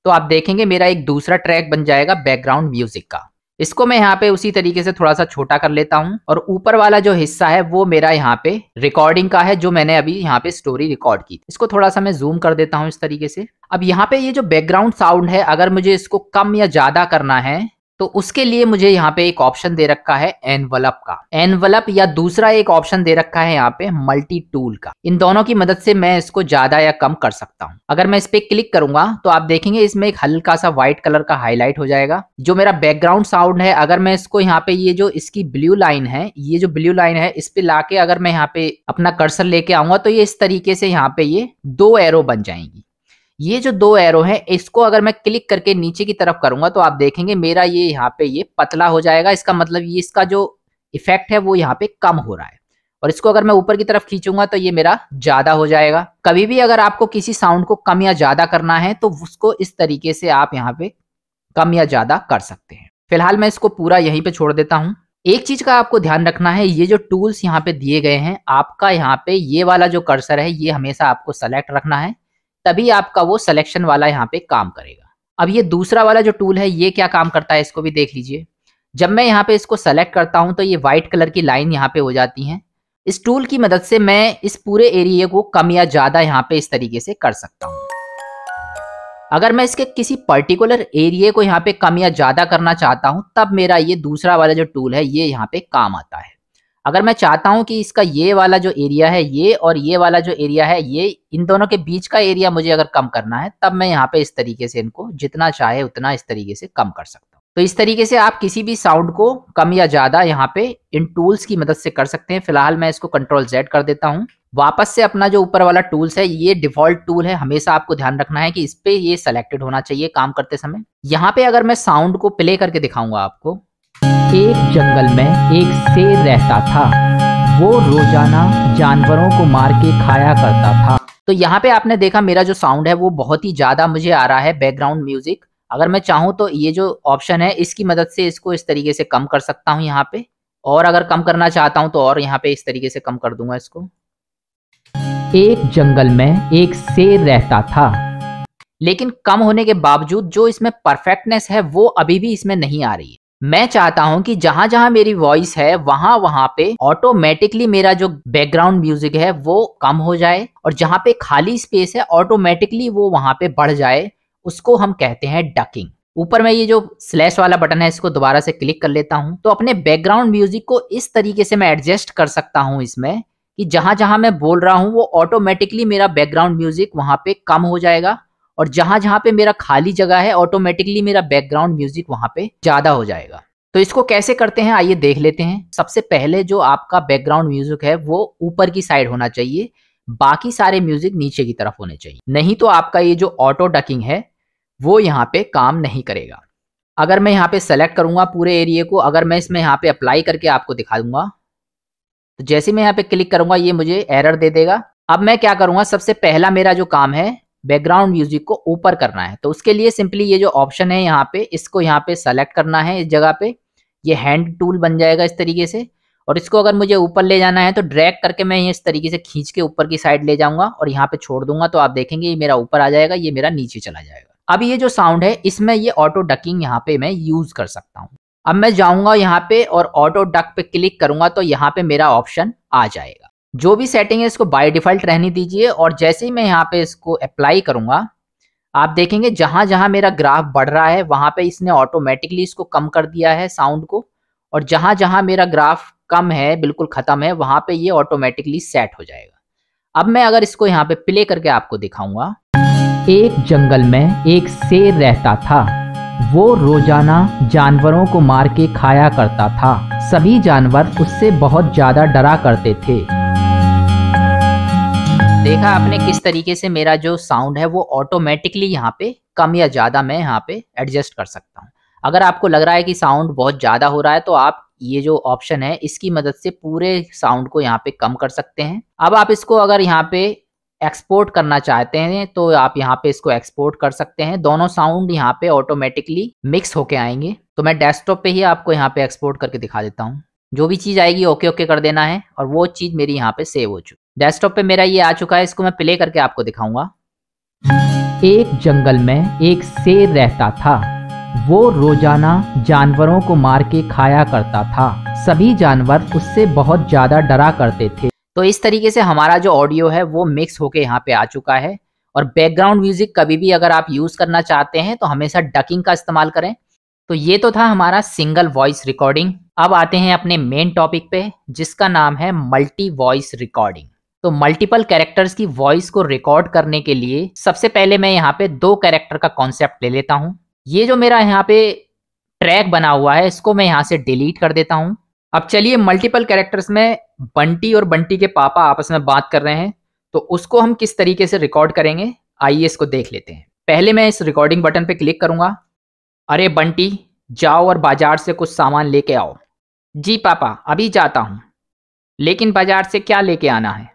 तो आप देखेंगे मेरा एक दूसरा ट्रैक बन जाएगा बैकग्राउंड म्यूजिक का इसको मैं यहाँ पे उसी तरीके से थोड़ा सा छोटा कर लेता हूँ और ऊपर वाला जो हिस्सा है वो मेरा यहाँ पे रिकॉर्डिंग का है जो मैंने अभी यहाँ पे स्टोरी रिकॉर्ड की इसको थोड़ा सा मैं जूम कर देता हूँ इस तरीके से अब यहाँ पे ये जो बैकग्राउंड साउंड है अगर मुझे इसको कम या ज्यादा करना है तो उसके लिए मुझे यहाँ पे एक ऑप्शन दे रखा है एनवलप का एनवलप या दूसरा एक ऑप्शन दे रखा है यहाँ पे मल्टी टूल का इन दोनों की मदद से मैं इसको ज्यादा या कम कर सकता हूँ अगर मैं इस पे क्लिक करूंगा तो आप देखेंगे इसमें एक हल्का सा व्हाइट कलर का हाईलाइट हो जाएगा जो मेरा बैकग्राउंड साउंड है अगर मैं इसको यहाँ पे ये जो इसकी ब्लू लाइन है ये जो ब्लू लाइन है इस पे लाके अगर मैं यहाँ पे अपना कर्सर लेके आऊंगा तो ये इस तरीके से यहाँ पे ये दो एरो बन जाएंगी ये जो दो एरो है इसको अगर मैं क्लिक करके नीचे की तरफ करूंगा तो आप देखेंगे मेरा ये यहाँ पे ये पतला हो जाएगा इसका मतलब ये इसका जो इफेक्ट है वो यहाँ पे कम हो रहा है और इसको अगर मैं ऊपर की तरफ खींचूंगा तो ये मेरा ज्यादा हो जाएगा कभी भी अगर आपको किसी साउंड को कम या ज्यादा करना है तो उसको इस तरीके से आप यहाँ पे कम या ज्यादा कर सकते हैं फिलहाल मैं इसको पूरा यहीं पे छोड़ देता हूँ एक चीज का आपको ध्यान रखना है ये जो टूल्स यहाँ पे दिए गए हैं आपका यहाँ पे ये वाला जो कर्सर है ये हमेशा आपको सेलेक्ट रखना है तभी आपका वो सिलेक्शन वाला यहाँ पे काम करेगा अब ये दूसरा वाला जो टूल है ये क्या काम करता है इसको भी देख लीजिए जब मैं यहाँ पे इसको सेलेक्ट करता हूँ तो ये व्हाइट कलर की लाइन यहाँ पे हो जाती है इस टूल की मदद से मैं इस पूरे एरिए को कम या ज़्यादा यहाँ पे इस तरीके से कर सकता हूँ अगर मैं इसके किसी पर्टिकुलर एरिए को यहाँ पे कम या ज़्यादा करना चाहता हूँ तब मेरा ये दूसरा वाला जो टूल है ये यहाँ पे काम आता है अगर मैं चाहता हूं कि इसका ये वाला जो एरिया है ये और ये वाला जो एरिया है ये इन दोनों के बीच का एरिया मुझे अगर कम करना है तब मैं यहाँ पे इस तरीके से इनको जितना चाहे उतना इस तरीके से कम कर सकता हूँ तो इस तरीके से आप किसी भी साउंड को कम या ज्यादा यहाँ पे इन टूल्स की मदद से कर सकते हैं फिलहाल मैं इसको कंट्रोल जेड कर देता हूँ वापस से अपना जो ऊपर वाला टूल्स है ये डिफॉल्ट टूल है हमेशा आपको ध्यान रखना है कि इस पे ये सेलेक्टेड होना चाहिए काम करते समय यहाँ पे अगर मैं साउंड को प्ले करके दिखाऊंगा आपको एक जंगल में एक शेर रहता था वो रोजाना जानवरों को मार के खाया करता था तो यहाँ पे आपने देखा मेरा जो साउंड है वो बहुत ही ज़्यादा मुझे आ रहा है बैकग्राउंड म्यूजिक अगर मैं चाहूँ तो ये जो ऑप्शन है इसकी मदद से इसको इस तरीके से कम कर सकता हूँ यहाँ पे और अगर कम करना चाहता हूँ तो और यहाँ पे इस तरीके से कम कर दूंगा इसको एक जंगल में एक शेर रहता था लेकिन कम होने के बावजूद जो इसमें परफेक्टनेस है वो अभी भी इसमें नहीं आ रही है मैं चाहता हूं कि जहां जहां मेरी वॉइस है वहां वहां पे ऑटोमेटिकली मेरा जो बैकग्राउंड म्यूजिक है वो कम हो जाए और जहां पे खाली स्पेस है ऑटोमेटिकली वो वहां पे बढ़ जाए उसको हम कहते हैं डकिंग ऊपर मैं ये जो स्लैश वाला बटन है इसको दोबारा से क्लिक कर लेता हूँ तो अपने बैकग्राउंड म्यूजिक को इस तरीके से मैं एडजस्ट कर सकता हूं इसमें कि जहां जहां मैं बोल रहा हूँ वो ऑटोमेटिकली मेरा बैकग्राउंड म्यूजिक वहां पे कम हो जाएगा और जहां जहां पे मेरा खाली जगह है ऑटोमेटिकली मेरा बैकग्राउंड म्यूजिक वहां पे ज्यादा हो जाएगा तो इसको कैसे करते हैं आइए देख लेते हैं सबसे पहले जो आपका बैकग्राउंड म्यूजिक है वो ऊपर की साइड होना चाहिए बाकी सारे म्यूजिक नीचे की तरफ होने चाहिए नहीं तो आपका ये जो ऑटो डकिंग है वो यहाँ पे काम नहीं करेगा अगर मैं यहाँ पे सेलेक्ट करूंगा पूरे एरिया को अगर मैं इसमें यहाँ पे अप्लाई करके आपको दिखा दूंगा तो जैसे मैं यहाँ पे क्लिक करूंगा ये मुझे एरर दे देगा अब मैं क्या करूंगा सबसे पहला मेरा जो काम है बैकग्राउंड म्यूजिक को ऊपर करना है तो उसके लिए सिंपली ये जो ऑप्शन है यहाँ पे इसको यहाँ पे सेलेक्ट करना है इस जगह पे ये हैंड टूल बन जाएगा इस तरीके से और इसको अगर मुझे ऊपर ले जाना है तो ड्रैग करके मैं ये इस तरीके से खींच के ऊपर की साइड ले जाऊंगा और यहाँ पे छोड़ दूंगा तो आप देखेंगे ये मेरा ऊपर आ जाएगा ये मेरा नीचे चला जाएगा अब ये जो साउंड है इसमें ये ऑटो डकिंग यहाँ पे मैं यूज कर सकता हूँ अब मैं जाऊंगा यहाँ पे और ऑटो डक पे क्लिक करूंगा तो यहाँ पे मेरा ऑप्शन आ जाएगा जो भी सेटिंग है इसको बाय डिफ़ॉल्ट रहने दीजिए और जैसे ही मैं यहाँ पे इसको अप्लाई करूंगा आप देखेंगे जहां जहां मेरा ग्राफ बढ़ रहा है वहां पे इसने ऑटोमेटिकली इसको कम कर दिया है साउंड को और जहां जहां मेरा ग्राफ कम है बिल्कुल ख़त्म है वहां पे ये ऑटोमेटिकली सेट हो जाएगा अब मैं अगर इसको यहाँ पे प्ले करके आपको दिखाऊंगा एक जंगल में एक शेर रहता था वो रोजाना जानवरों को मार के खाया करता था सभी जानवर उससे बहुत ज्यादा डरा करते थे देखा आपने किस तरीके से मेरा जो साउंड है वो ऑटोमेटिकली यहाँ पे कम या ज़्यादा मैं यहाँ पे एडजस्ट कर सकता हूँ अगर आपको लग रहा है कि साउंड बहुत ज़्यादा हो रहा है तो आप ये जो ऑप्शन है इसकी मदद से पूरे साउंड को यहाँ पे कम कर सकते हैं अब आप इसको अगर यहाँ पे एक्सपोर्ट करना चाहते हैं तो आप यहाँ पे इसको एक्सपोर्ट कर सकते हैं दोनों साउंड यहाँ पे ऑटोमेटिकली मिक्स होके आएंगे तो मैं डेस्कटॉप पे ही आपको यहाँ पे एक्सपोर्ट करके दिखा देता हूँ जो भी चीज़ आएगी ओके ओके कर देना है और वो चीज़ मेरी यहाँ पे सेव हो चुकी डेस्कटॉप पे मेरा ये आ चुका है इसको मैं प्ले करके आपको दिखाऊंगा एक जंगल में एक शेर रहता था वो रोजाना जानवरों को मार के खाया करता था सभी जानवर उससे बहुत ज़्यादा डरा करते थे तो इस तरीके से हमारा जो ऑडियो है वो मिक्स होके यहाँ पे आ चुका है और बैकग्राउंड म्यूजिक कभी भी अगर आप यूज़ करना चाहते हैं तो हमेशा डकिंग का इस्तेमाल करें तो ये तो था हमारा सिंगल वॉइस रिकॉर्डिंग अब आते हैं अपने मेन टॉपिक पे जिसका नाम है मल्टी वॉइस रिकॉर्डिंग तो मल्टीपल कैरेक्टर्स की वॉइस को रिकॉर्ड करने के लिए सबसे पहले मैं यहाँ पे दो कैरेक्टर का कॉन्सेप्ट ले लेता हूँ ये जो मेरा यहाँ पे ट्रैक बना हुआ है इसको मैं यहाँ से डिलीट कर देता हूँ अब चलिए मल्टीपल कैरेक्टर्स में बंटी और बंटी के पापा आपस में बात कर रहे हैं तो उसको हम किस तरीके से रिकॉर्ड करेंगे आइए इसको देख लेते हैं पहले मैं इस रिकॉर्डिंग बटन पे क्लिक करूंगा अरे बंटी जाओ और बाजार से कुछ सामान लेके आओ जी पापा अभी जाता हूँ लेकिन बाजार से क्या लेके आना है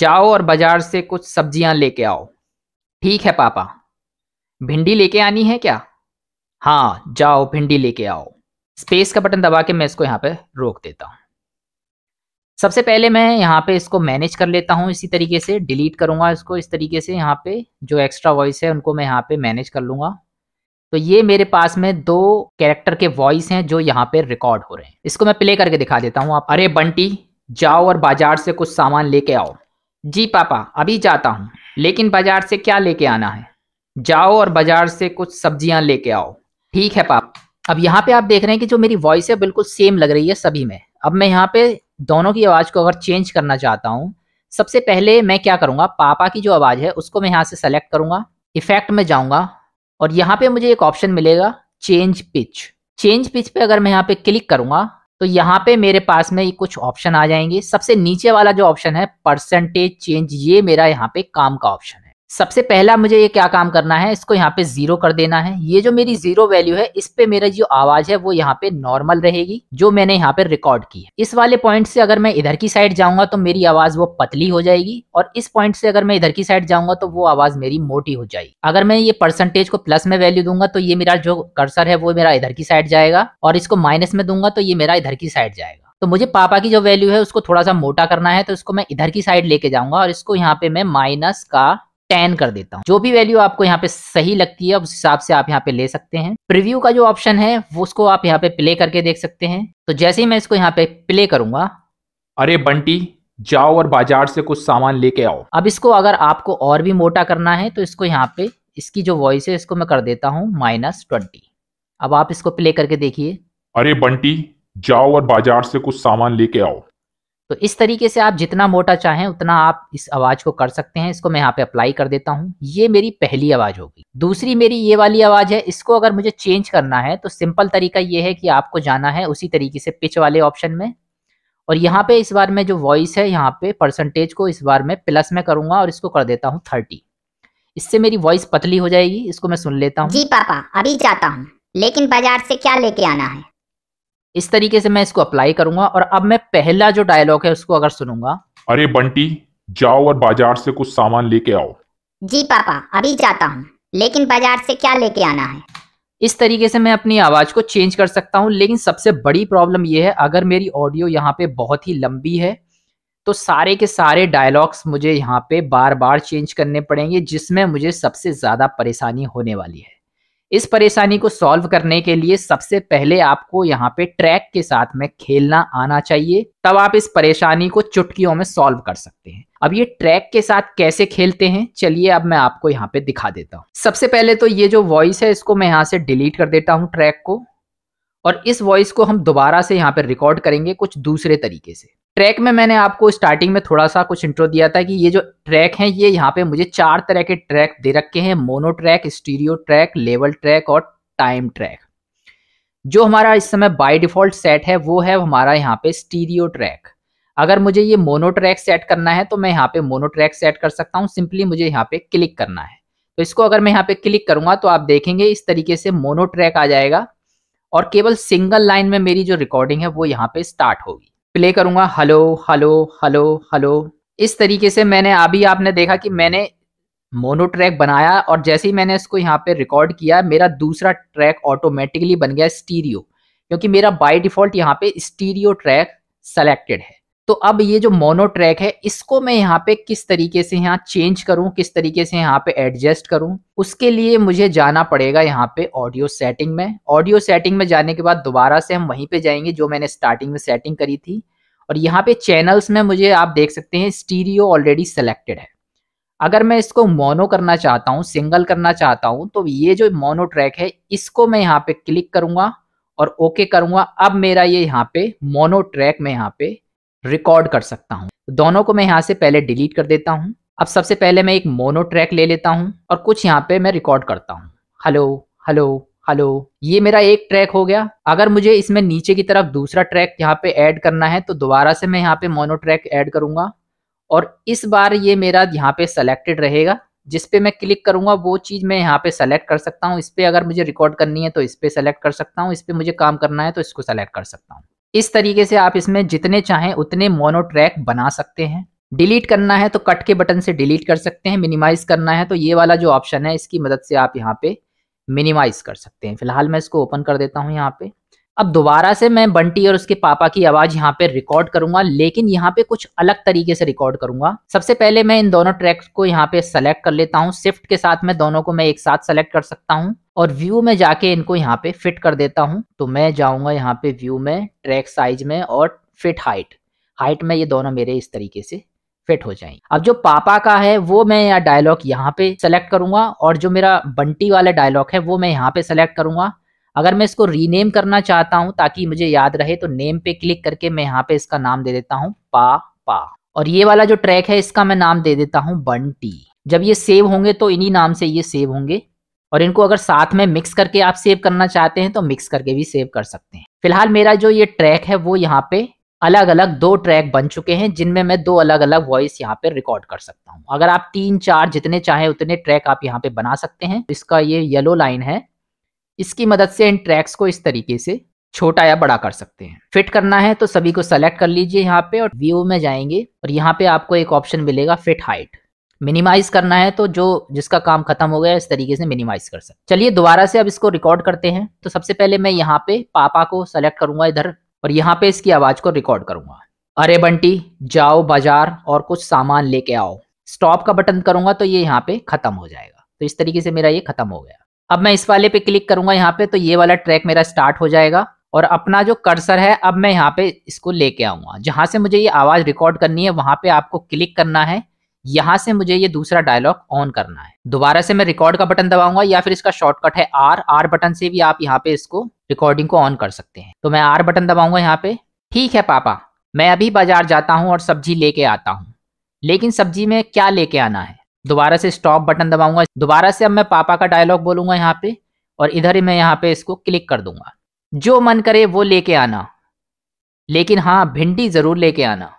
जाओ और बाजार से कुछ सब्जियाँ लेके आओ ठीक है पापा भिंडी लेके आनी है क्या हाँ जाओ भिंडी लेके आओ स्पेस का बटन दबा के मैं इसको यहाँ पे रोक देता हूँ सबसे पहले मैं यहाँ पे इसको मैनेज कर लेता हूँ इसी तरीके से डिलीट करूँगा इसको इस तरीके से यहाँ पे जो एक्स्ट्रा वॉइस है उनको मैं यहाँ पे मैनेज कर लूँगा तो ये मेरे पास में दो कैरेक्टर के वॉइस हैं जो यहाँ पे रिकॉर्ड हो रहे हैं इसको मैं प्ले करके दिखा देता हूँ आप अरे बंटी जाओ और बाजार से कुछ सामान लेके आओ जी पापा अभी जाता हूँ लेकिन बाजार से क्या लेके आना है जाओ और बाजार से कुछ सब्जियाँ लेके आओ ठीक है पाप अब यहाँ पे आप देख रहे हैं कि जो मेरी वॉइस है बिल्कुल सेम लग रही है सभी में अब मैं यहाँ पे दोनों की आवाज़ को अगर चेंज करना चाहता हूँ सबसे पहले मैं क्या करूँगा पापा की जो आवाज़ है उसको मैं यहाँ से सेलेक्ट करूँगा इफेक्ट में जाऊँगा और यहाँ पे मुझे एक ऑप्शन मिलेगा चेंज पिच चेंज पिच पे अगर मैं यहाँ पे क्लिक करूंगा तो यहाँ पे मेरे पास में कुछ ऑप्शन आ जाएंगे सबसे नीचे वाला जो ऑप्शन है परसेंटेज चेंज ये मेरा यहाँ पे काम का ऑप्शन है सबसे पहला मुझे ये क्या काम करना है इसको यहाँ पे जीरो कर देना है ये जो मेरी जीरो वैल्यू है इस पे मेरा जो आवाज है वो यहाँ पे नॉर्मल रहेगी जो मैंने यहाँ पे रिकॉर्ड की है इस वाले पॉइंट से अगर मैं इधर की साइड जाऊंगा तो मेरी आवाज वो पतली हो जाएगी और इस पॉइंट से अगर मैं इधर की साइड जाऊंगा तो वो आवाज मेरी मोटी हो जाएगी अगर मैं ये परसेंटेज को प्लस में वैल्यू दूंगा तो ये मेरा जो कर्सर है वो मेरा इधर की साइड जाएगा और इसको माइनस में दूंगा तो ये मेरा इधर की साइड जाएगा तो मुझे पापा की जो वैल्यू है उसको थोड़ा सा मोटा करना है तो इसको मैं इधर की साइड लेके जाऊंगा और इसको यहाँ पे मैं माइनस का टेन कर देता हूँ जो भी वैल्यू आपको यहाँ पे सही लगती है उस हिसाब से आप यहाँ पे ले सकते हैं प्रीव्यू का जो ऑप्शन है वो उसको आप यहाँ पे प्ले करके देख सकते हैं तो जैसे ही मैं इसको यहाँ पे प्ले करूंगा
अरे बंटी जाओ और बाजार से कुछ सामान लेके
आओ अब इसको अगर आपको और भी मोटा करना है तो इसको यहाँ पे इसकी जो वॉइस है इसको मैं कर देता हूँ माइनस ट्वेंटी अब आप इसको प्ले करके देखिए
अरे बंटी जाओ और बाजार से कुछ सामान लेके आओ
तो इस तरीके से आप जितना मोटा चाहें उतना आप इस आवाज़ को कर सकते हैं इसको मैं यहाँ पे अप्लाई कर देता हूँ ये मेरी पहली आवाज़ होगी दूसरी मेरी ये वाली आवाज़ है इसको अगर मुझे चेंज करना है तो सिंपल तरीका ये है कि आपको जाना है उसी तरीके से पिच वाले ऑप्शन में और यहाँ पे इस बार में जो वॉइस है यहाँ पे परसेंटेज को इस बार में प्लस में करूंगा और इसको कर देता हूँ थर्टी इससे मेरी वॉइस पतली हो जाएगी इसको मैं सुन लेता हूँ जी पापा अभी जाता हूँ लेकिन बाजार से क्या लेके आना है इस तरीके से मैं इसको अप्लाई करूंगा और अब मैं पहला जो डायलॉग है उसको अगर सुनूंगा
अरे बंटी जाओ और बाजार से कुछ सामान लेके आओ
जी पापा अभी जाता हूँ लेकिन बाजार से क्या लेके आना है इस तरीके से मैं अपनी आवाज़ को चेंज कर सकता हूँ लेकिन सबसे बड़ी प्रॉब्लम यह है अगर मेरी ऑडियो यहाँ पे बहुत ही लंबी है तो सारे के सारे डायलॉग्स मुझे यहाँ पे बार बार चेंज करने पड़ेंगे जिसमें मुझे सबसे ज़्यादा परेशानी होने वाली है इस परेशानी को सॉल्व करने के लिए सबसे पहले आपको यहाँ पे ट्रैक के साथ में खेलना आना चाहिए तब आप इस परेशानी को चुटकियों में सॉल्व कर सकते हैं अब ये ट्रैक के साथ कैसे खेलते हैं चलिए अब मैं आपको यहाँ पे दिखा देता हूँ सबसे पहले तो ये जो वॉइस है इसको मैं यहाँ से डिलीट कर देता हूँ ट्रैक को और इस वॉइस को हम दोबारा से यहाँ पे रिकॉर्ड करेंगे कुछ दूसरे तरीके से ट्रैक में मैंने आपको स्टार्टिंग में थोड़ा सा कुछ इंट्रो दिया था कि ये जो ट्रैक हैं ये यहाँ पे मुझे चार तरह के ट्रैक दे रखे हैं mono track stereo track level track और टाइम ट्रैक जो हमारा इस समय बाय डिफॉल्ट सेट है वो है हमारा यहाँ पे स्टीरियो ट्रैक अगर मुझे ये मोनो ट्रैक सेट करना है तो मैं यहाँ पे मोनो ट्रैक सेट कर सकता हूँ सिंपली मुझे यहाँ पे क्लिक करना है तो इसको अगर मैं यहाँ पे क्लिक करूंगा तो आप देखेंगे इस तरीके से मोनो ट्रैक आ जाएगा और केवल सिंगल लाइन में मेरी जो रिकॉर्डिंग है वो यहाँ पे स्टार्ट होगी प्ले करूंगा हेलो हेलो हेलो हेलो इस तरीके से मैंने अभी आपने देखा कि मैंने मोनो ट्रैक बनाया और जैसे ही मैंने इसको यहाँ पे रिकॉर्ड किया मेरा दूसरा ट्रैक ऑटोमेटिकली बन गया स्टीरियो क्योंकि मेरा बाय डिफ़ॉल्ट यहाँ पे स्टीरियो ट्रैक सेलेक्टेड है तो अब ये जो मोनो ट्रैक है इसको मैं यहाँ पे किस तरीके से यहाँ चेंज करूँ किस तरीके से यहाँ पे एडजस्ट करूँ उसके लिए मुझे जाना पड़ेगा यहाँ पे ऑडियो सेटिंग में ऑडियो सेटिंग में जाने के बाद दोबारा से हम वहीं पे जाएंगे जो मैंने स्टार्टिंग में सेटिंग करी थी और यहाँ पे चैनल्स में मुझे आप देख सकते हैं स्टीरियो ऑलरेडी सेलेक्टेड है अगर मैं इसको मोनो करना चाहता हूँ सिंगल करना चाहता हूँ तो ये जो मोनो ट्रैक है इसको मैं यहाँ पे क्लिक करूंगा और ओके करूंगा अब मेरा ये यहाँ पे मोनो ट्रैक में यहाँ पे रिकॉर्ड कर सकता हूँ दोनों को मैं यहाँ से पहले डिलीट कर देता हूँ अब सबसे पहले मैं एक मोनो ट्रैक ले लेता हूँ और कुछ यहाँ पे मैं रिकॉर्ड करता हूँ हेलो हेलो हेलो ये मेरा एक ट्रैक हो गया अगर मुझे इसमें नीचे की तरफ दूसरा ट्रैक यहाँ पे ऐड करना है तो दोबारा से मैं यहाँ पे मोनो ट्रैक ऐड करूंगा और इस बार ये मेरा यहाँ पे सेलेक्टेड रहेगा जिस पे मैं क्लिक करूंगा वो चीज़ मैं यहाँ पे सेलेक्ट कर सकता हूँ इस पे अगर मुझे रिकॉर्ड करनी है तो इस पे सेलेक्ट कर सकता हूँ इस पे मुझे काम करना है तो इसको सेलेक्ट कर सकता हूँ इस तरीके से आप इसमें जितने चाहें उतने मोनो ट्रैक बना सकते हैं डिलीट करना है तो कट के बटन से डिलीट कर सकते हैं मिनिमाइज करना है तो ये वाला जो ऑप्शन है इसकी मदद से आप यहाँ पे मिनिमाइज कर सकते हैं फिलहाल मैं इसको ओपन कर देता हूँ यहाँ पे अब दोबारा से मैं बंटी और उसके पापा की आवाज यहाँ पे रिकॉर्ड करूंगा लेकिन यहाँ पे कुछ अलग तरीके से रिकॉर्ड करूंगा सबसे पहले मैं इन दोनों ट्रैक्स को यहाँ पे सेलेक्ट कर लेता हूँ शिफ्ट के साथ मैं दोनों को मैं एक साथ सेलेक्ट कर सकता हूँ और व्यू में जाके इनको यहाँ पे फिट कर देता हूँ तो मैं जाऊंगा यहाँ पे व्यू में ट्रैक साइज में और फिट हाइट हाइट में ये दोनों मेरे इस तरीके से फिट हो जाएंगे अब जो पापा का है वो मैं यहाँ डायलॉग यहाँ पे सेलेक्ट करूंगा और जो मेरा बंटी वाला डायलॉग है वो मैं यहाँ पे सेलेक्ट करूंगा अगर मैं इसको रीनेम करना चाहता हूँ ताकि मुझे याद रहे तो नेम पे क्लिक करके मैं यहाँ पे इसका नाम दे देता हूँ पा पा और ये वाला जो ट्रैक है इसका मैं नाम दे देता हूँ बंटी जब ये सेव होंगे तो इन्हीं नाम से ये सेव होंगे और इनको अगर साथ में मिक्स करके आप सेव करना चाहते हैं तो मिक्स करके भी सेव कर सकते हैं फिलहाल मेरा जो ये ट्रैक है वो यहाँ पे अलग अलग दो ट्रैक बन चुके हैं जिनमें मैं दो अलग अलग वॉइस यहाँ पे रिकॉर्ड कर सकता हूँ अगर आप तीन चार जितने चाहे उतने ट्रैक आप यहाँ पे बना सकते हैं इसका ये येलो लाइन है इसकी मदद से इन ट्रैक्स को इस तरीके से छोटा या बड़ा कर सकते हैं फिट करना है तो सभी को सेलेक्ट कर लीजिए यहाँ पे और व्यू में जाएंगे और यहाँ पे आपको एक ऑप्शन मिलेगा फिट हाइट मिनिमाइज करना है तो जो जिसका काम खत्म हो गया इस तरीके से मिनिमाइज कर सकते चलिए दोबारा से अब इसको रिकॉर्ड करते हैं तो सबसे पहले मैं यहाँ पे पापा को सेलेक्ट करूंगा इधर और यहाँ पे इसकी आवाज को रिकॉर्ड करूंगा अरे बंटी जाओ बाजार और कुछ सामान लेके आओ स्टॉप का बटन करूंगा तो ये यहाँ पे खत्म हो जाएगा तो इस तरीके से मेरा ये खत्म हो गया अब मैं इस वाले पे क्लिक करूंगा यहाँ पे तो ये वाला ट्रैक मेरा स्टार्ट हो जाएगा और अपना जो कर्सर है अब मैं यहाँ पे इसको लेके आऊंगा जहां से मुझे ये आवाज रिकॉर्ड करनी है वहां पे आपको क्लिक करना है यहाँ से मुझे ये दूसरा डायलॉग ऑन करना है दोबारा से मैं रिकॉर्ड का बटन दबाऊंगा या फिर इसका शॉर्टकट है आर आर बटन से भी आप यहाँ पे इसको रिकॉर्डिंग को ऑन कर सकते हैं तो मैं आर बटन दबाऊंगा यहाँ पे ठीक है पापा मैं अभी बाजार जाता हूँ और सब्जी लेके आता हूँ लेकिन सब्जी में क्या लेके आना है दोबारा से स्टॉप बटन दबाऊंगा दोबारा से अब मैं पापा का डायलॉग बोलूंगा यहाँ पे और इधर ही मैं यहाँ पे इसको क्लिक कर दूंगा जो मन करे वो लेके आना लेकिन हाँ भिंडी ज़रूर लेके आना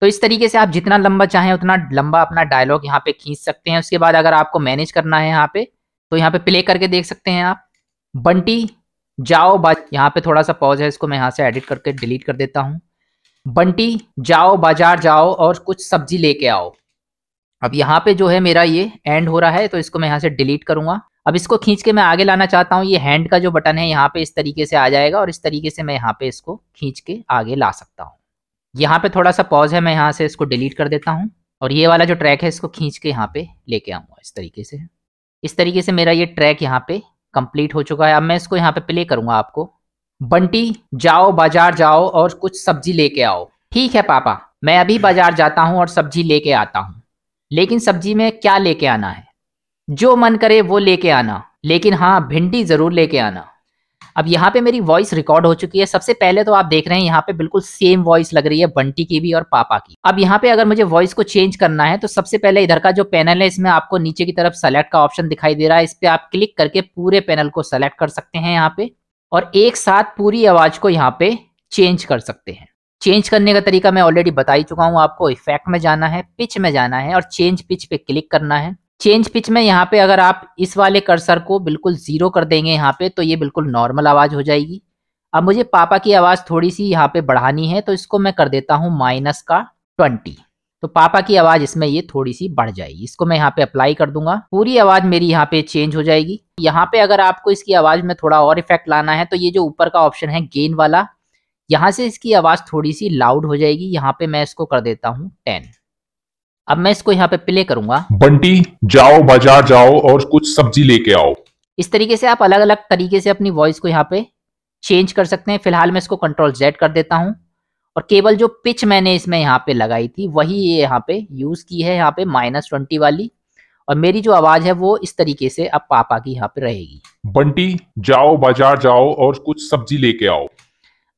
तो इस तरीके से आप जितना लंबा चाहें उतना लंबा अपना डायलॉग यहाँ पे खींच सकते हैं उसके बाद अगर आपको मैनेज करना है यहाँ पे तो यहाँ पे प्ले करके देख सकते हैं आप बंटी जाओ बाज यहाँ पे थोड़ा सा पॉज है इसको मैं यहाँ से एडिट करके डिलीट कर देता हूँ बंटी जाओ बाजार जाओ और कुछ सब्जी लेके आओ अब यहाँ पे जो है मेरा ये एंड हो रहा है तो इसको मैं यहाँ से डिलीट करूंगा अब इसको खींच के मैं आगे लाना चाहता हूँ ये हैंड का जो बटन है यहाँ पे इस तरीके से आ जाएगा और इस तरीके से मैं यहाँ पे इसको खींच के आगे ला सकता हूँ यहाँ पे थोड़ा सा पॉज है मैं यहाँ से इसको डिलीट कर देता हूँ और ये वाला जो ट्रैक है इसको खींच के यहाँ पे लेके आऊँगा इस तरीके से इस तरीके से मेरा ये ट्रैक यहाँ पे कंप्लीट हो चुका है अब मैं इसको यहाँ पे प्ले करूंगा आपको बंटी जाओ बाजार जाओ और कुछ सब्जी लेके आओ ठीक है पापा मैं अभी बाजार जाता हूँ और सब्जी लेके आता हूँ लेकिन सब्जी में क्या लेके आना है जो मन करे वो लेके आना लेकिन हाँ भिंडी ज़रूर लेके आना अब यहाँ पे मेरी वॉइस रिकॉर्ड हो चुकी है सबसे पहले तो आप देख रहे हैं यहाँ पे बिल्कुल सेम वॉइस लग रही है बंटी की भी और पापा की अब यहाँ पे अगर मुझे वॉइस को चेंज करना है तो सबसे पहले इधर का जो पैनल है इसमें आपको नीचे की तरफ सेलेक्ट का ऑप्शन दिखाई दे रहा है इस पर आप क्लिक करके पूरे पैनल को सेलेक्ट कर सकते हैं यहाँ पे और एक साथ पूरी आवाज को यहाँ पे चेंज कर सकते हैं चेंज करने का तरीका मैं ऑलरेडी बता ही चुका हूँ आपको इफेक्ट में जाना है पिच में जाना है और चेंज पिच पे क्लिक करना है चेंज पिच में यहाँ पे अगर आप इस वाले कर्सर को बिल्कुल जीरो कर देंगे यहाँ पे तो ये बिल्कुल नॉर्मल आवाज़ हो जाएगी अब मुझे पापा की आवाज़ थोड़ी सी यहाँ पे बढ़ानी है तो इसको मैं कर देता हूँ माइनस का ट्वेंटी तो पापा की आवाज़ इसमें ये थोड़ी सी बढ़ जाएगी इसको मैं यहाँ पे अप्लाई कर दूंगा पूरी आवाज़ मेरी यहाँ पे चेंज हो जाएगी यहाँ पे अगर आपको इसकी आवाज़ में थोड़ा और इफेक्ट लाना है तो ये जो ऊपर का ऑप्शन है गेन वाला यहां से इसकी आवाज़ थोड़ी सी लाउड हो जाएगी यहाँ पे मैं इसको कर देता हूं टेन अब मैं इसको यहाँ पे प्ले करूंगा
बंटी जाओ बाजार जाओ और कुछ सब्जी लेके आओ
इस तरीके से आप अलग अलग तरीके से अपनी वॉइस को यहाँ पे चेंज कर सकते हैं फिलहाल मैं इसको कंट्रोल जेड कर देता हूँ और केवल जो पिच मैंने इसमें यहाँ पे लगाई थी वही ये यहाँ पे यूज की है यहाँ पे माइनस ट्वेंटी वाली और मेरी जो आवाज है वो इस तरीके से अब पापा की यहाँ पे रहेगी
बंटी जाओ बाजार जाओ और कुछ सब्जी लेके आओ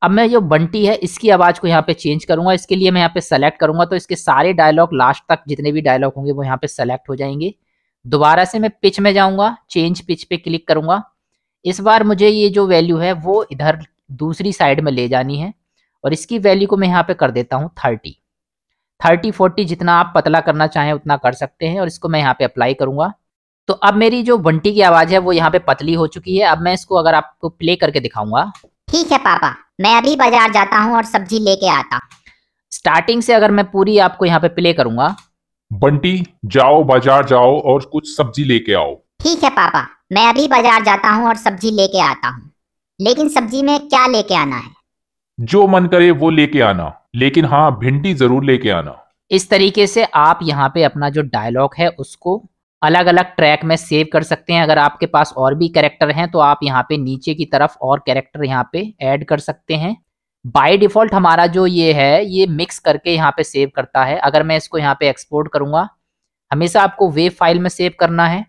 अब मैं जो बंटी है इसकी आवाज़ को यहाँ पे चेंज करूंगा इसके लिए मैं यहाँ पे सेलेक्ट करूंगा तो इसके सारे डायलॉग लास्ट तक जितने भी डायलॉग होंगे वो यहाँ पे सेलेक्ट हो जाएंगे दोबारा से मैं पिच में जाऊंगा चेंज पिच पे क्लिक करूंगा इस बार मुझे ये जो वैल्यू है वो इधर दूसरी साइड में ले जानी है और इसकी वैल्यू को मैं यहाँ पे कर देता हूँ थर्टी थर्टी फोर्टी जितना आप पतला करना चाहें उतना कर सकते हैं और इसको मैं यहाँ पे अप्लाई करूंगा तो अब मेरी जो बंटी की आवाज़ है वो यहाँ पे पतली हो चुकी है अब मैं इसको अगर आपको प्ले करके दिखाऊंगा ठीक है पापा मैं अभी बाजार जाता हूँ और सब्जी लेके आता स्टार्टिंग से अगर मैं पूरी आपको यहाँ पे प्ले करूंगा
बंटी जाओ बाजार जाओ और कुछ सब्जी लेके आओ
ठीक है पापा मैं अभी बाजार जाता हूँ और सब्जी लेके आता हूँ लेकिन सब्जी में क्या लेके आना है
जो मन करे वो लेके आना लेकिन हाँ भिंडी जरूर लेके आना
इस तरीके से आप यहाँ पे अपना जो डायलॉग है उसको अलग अलग ट्रैक में सेव कर सकते हैं अगर आपके पास और भी कैरेक्टर हैं तो आप यहाँ पे नीचे की तरफ और कैरेक्टर यहाँ पे ऐड कर सकते हैं बाय डिफ़ॉल्ट हमारा जो ये है ये मिक्स करके यहाँ पे सेव करता है अगर मैं इसको यहाँ पे एक्सपोर्ट करूँगा हमेशा आपको वेव फाइल में सेव करना है